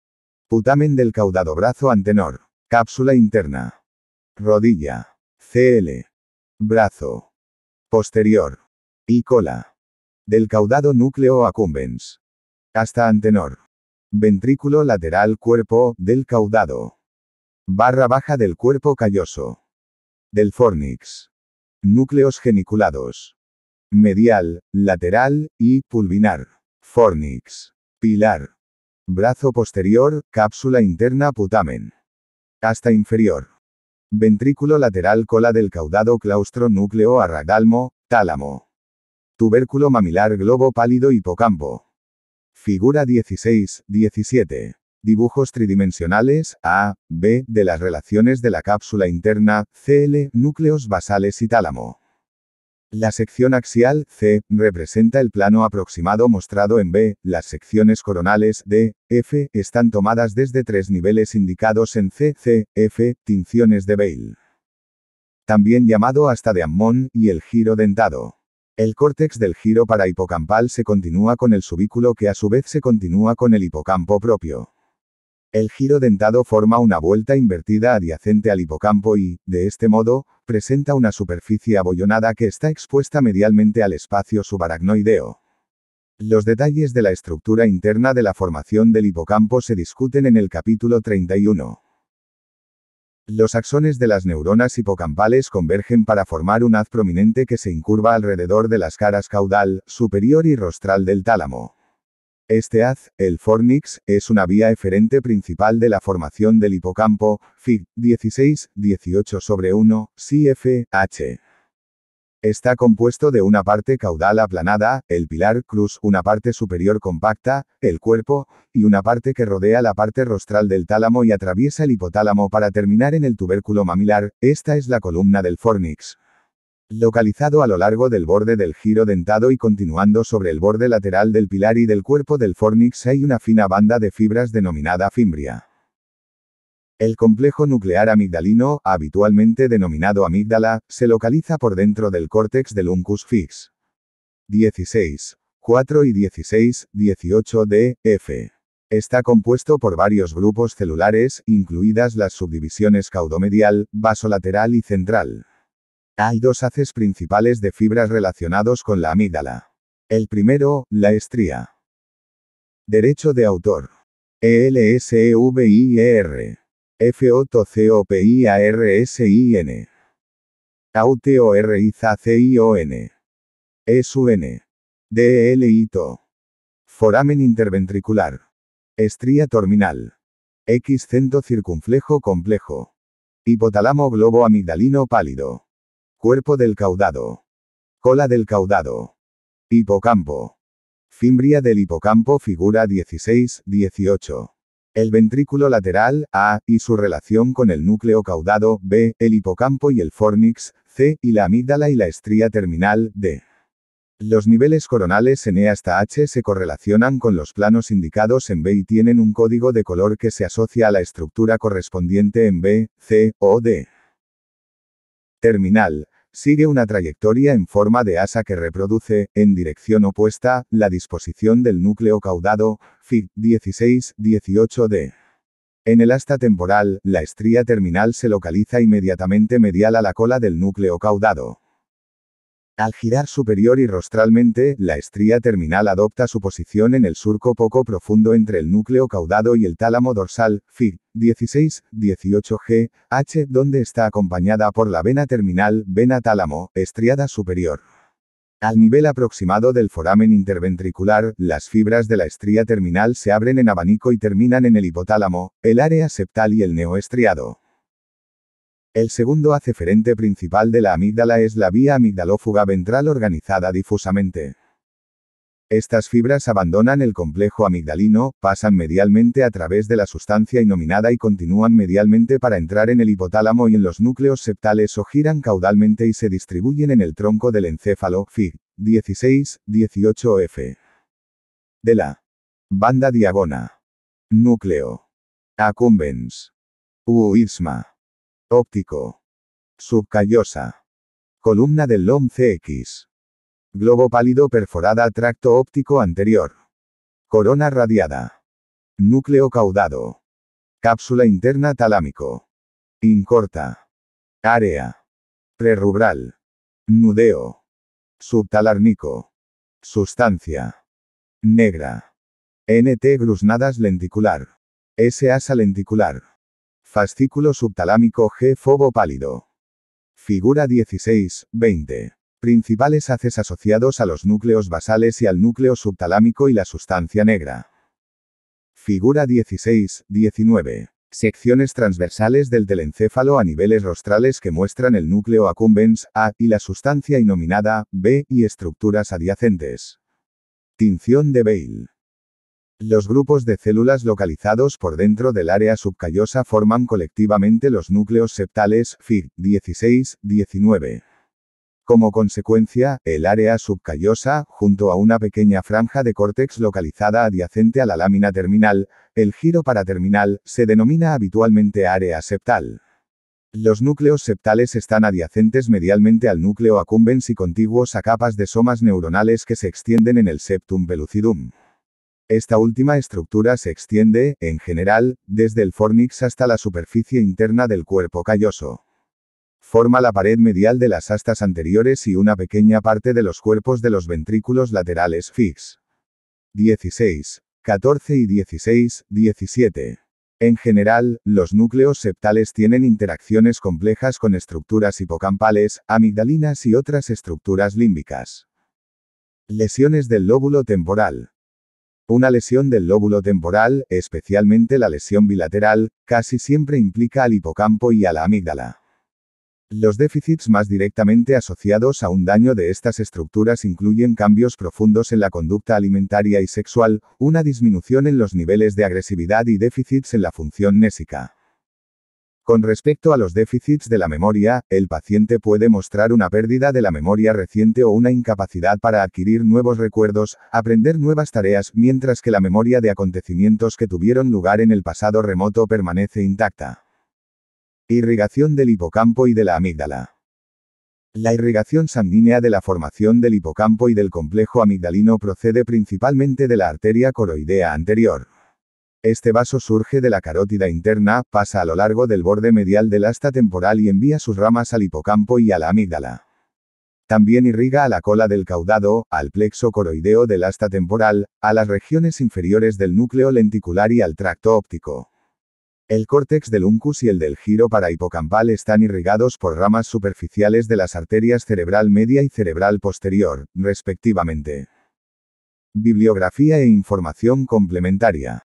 Putamen del caudado brazo antenor. Cápsula interna. Rodilla. CL. Brazo. Posterior. Y cola. Del caudado núcleo accumbens. Hasta antenor. Ventrículo lateral cuerpo, del caudado. Barra baja del cuerpo calloso. Del fornix. Núcleos geniculados. Medial, lateral, y pulvinar. Fornix. Pilar. Brazo posterior, cápsula interna putamen. Hasta inferior. Ventrículo lateral cola del caudado claustro núcleo radalmo tálamo. Tubérculo mamilar globo pálido hipocampo. Figura 16, 17. Dibujos tridimensionales, A, B, de las relaciones de la cápsula interna, CL, núcleos basales y tálamo. La sección axial, C, representa el plano aproximado mostrado en B, las secciones coronales, D, F, están tomadas desde tres niveles indicados en C, C, F, tinciones de Bale. También llamado hasta de Ammon, y el giro dentado. El córtex del giro para hipocampal se continúa con el subículo que a su vez se continúa con el hipocampo propio. El giro dentado forma una vuelta invertida adyacente al hipocampo y, de este modo, presenta una superficie abollonada que está expuesta medialmente al espacio subaracnoideo. Los detalles de la estructura interna de la formación del hipocampo se discuten en el capítulo 31. Los axones de las neuronas hipocampales convergen para formar un haz prominente que se incurva alrededor de las caras caudal, superior y rostral del tálamo. Este haz, el fornix, es una vía eferente principal de la formación del hipocampo, FIG 16, 18 sobre 1, CFH. Está compuesto de una parte caudal aplanada, el pilar cruz, una parte superior compacta, el cuerpo, y una parte que rodea la parte rostral del tálamo y atraviesa el hipotálamo para terminar en el tubérculo mamilar, esta es la columna del fornix. Localizado a lo largo del borde del giro dentado y continuando sobre el borde lateral del pilar y del cuerpo del fornix hay una fina banda de fibras denominada fimbria. El complejo nuclear amigdalino, habitualmente denominado amígdala, se localiza por dentro del córtex del uncus fix. 16. 4 y 16, 18 de F. Está compuesto por varios grupos celulares, incluidas las subdivisiones caudomedial, vasolateral y central. Hay dos haces principales de fibras relacionados con la amígdala. El primero, la estría. Derecho de autor. ELSEVIER. F-O-T-C-O-P-I-A-R-S-I-N. A-U-T-O-R-I-Z-A-C-I-O-N. E S-U-N. D-L-I-T-O. E Foramen interventricular. Estría terminal. X centro circunflejo complejo. Hipotálamo globo amigdalino pálido. Cuerpo del caudado. Cola del caudado. Hipocampo. Fimbria del hipocampo figura 16-18. El ventrículo lateral, A, y su relación con el núcleo caudado, B, el hipocampo y el fornix, C, y la amígdala y la estría terminal, D. Los niveles coronales en E hasta H se correlacionan con los planos indicados en B y tienen un código de color que se asocia a la estructura correspondiente en B, C o D. Terminal sigue una trayectoria en forma de asa que reproduce, en dirección opuesta, la disposición del núcleo caudado, Fig. 16-18d. En el asta temporal, la estría terminal se localiza inmediatamente medial a la cola del núcleo caudado. Al girar superior y rostralmente, la estría terminal adopta su posición en el surco poco profundo entre el núcleo caudado y el tálamo dorsal, Fig. 16, 18G, H, donde está acompañada por la vena terminal, vena tálamo, estriada superior. Al nivel aproximado del foramen interventricular, las fibras de la estría terminal se abren en abanico y terminan en el hipotálamo, el área septal y el neoestriado. El segundo aceferente principal de la amígdala es la vía amigdalófuga ventral organizada difusamente. Estas fibras abandonan el complejo amigdalino, pasan medialmente a través de la sustancia innominada y continúan medialmente para entrar en el hipotálamo y en los núcleos septales o giran caudalmente y se distribuyen en el tronco del encéfalo, Fig. 16, 18F. De la banda diagona. Núcleo. Acumbens. U. Óptico. Subcallosa. Columna del LOM CX. Globo pálido perforada tracto óptico anterior. Corona radiada. Núcleo caudado. Cápsula interna talámico. Incorta. Área. Prerubral. Nudeo. Subtalárnico. Sustancia. Negra. NT grusnadas lenticular. S asa lenticular. Pascículo subtalámico G fobo pálido. Figura 16, 20. Principales haces asociados a los núcleos basales y al núcleo subtalámico y la sustancia negra. Figura 16, 19. Secciones transversales del telencéfalo a niveles rostrales que muestran el núcleo accumbens A y la sustancia inominada B y estructuras adyacentes. Tinción de Bale. Los grupos de células localizados por dentro del área subcallosa forman colectivamente los núcleos septales FIG, 16, 19. Como consecuencia, el área subcallosa, junto a una pequeña franja de córtex localizada adyacente a la lámina terminal, el giro paraterminal, se denomina habitualmente área septal. Los núcleos septales están adyacentes medialmente al núcleo accumbens y contiguos a capas de somas neuronales que se extienden en el septum velucidum. Esta última estructura se extiende, en general, desde el fornix hasta la superficie interna del cuerpo calloso. Forma la pared medial de las astas anteriores y una pequeña parte de los cuerpos de los ventrículos laterales fix. 16, 14 y 16, 17. En general, los núcleos septales tienen interacciones complejas con estructuras hipocampales, amigdalinas y otras estructuras límbicas. Lesiones del lóbulo temporal. Una lesión del lóbulo temporal, especialmente la lesión bilateral, casi siempre implica al hipocampo y a la amígdala. Los déficits más directamente asociados a un daño de estas estructuras incluyen cambios profundos en la conducta alimentaria y sexual, una disminución en los niveles de agresividad y déficits en la función nésica. Con respecto a los déficits de la memoria, el paciente puede mostrar una pérdida de la memoria reciente o una incapacidad para adquirir nuevos recuerdos, aprender nuevas tareas, mientras que la memoria de acontecimientos que tuvieron lugar en el pasado remoto permanece intacta. Irrigación del hipocampo y de la amígdala. La irrigación sanguínea de la formación del hipocampo y del complejo amigdalino procede principalmente de la arteria coroidea anterior. Este vaso surge de la carótida interna, pasa a lo largo del borde medial del asta temporal y envía sus ramas al hipocampo y a la amígdala. También irriga a la cola del caudado, al plexo coroideo del asta temporal, a las regiones inferiores del núcleo lenticular y al tracto óptico. El córtex del uncus y el del giro para hipocampal están irrigados por ramas superficiales de las arterias cerebral media y cerebral posterior, respectivamente. Bibliografía e información complementaria.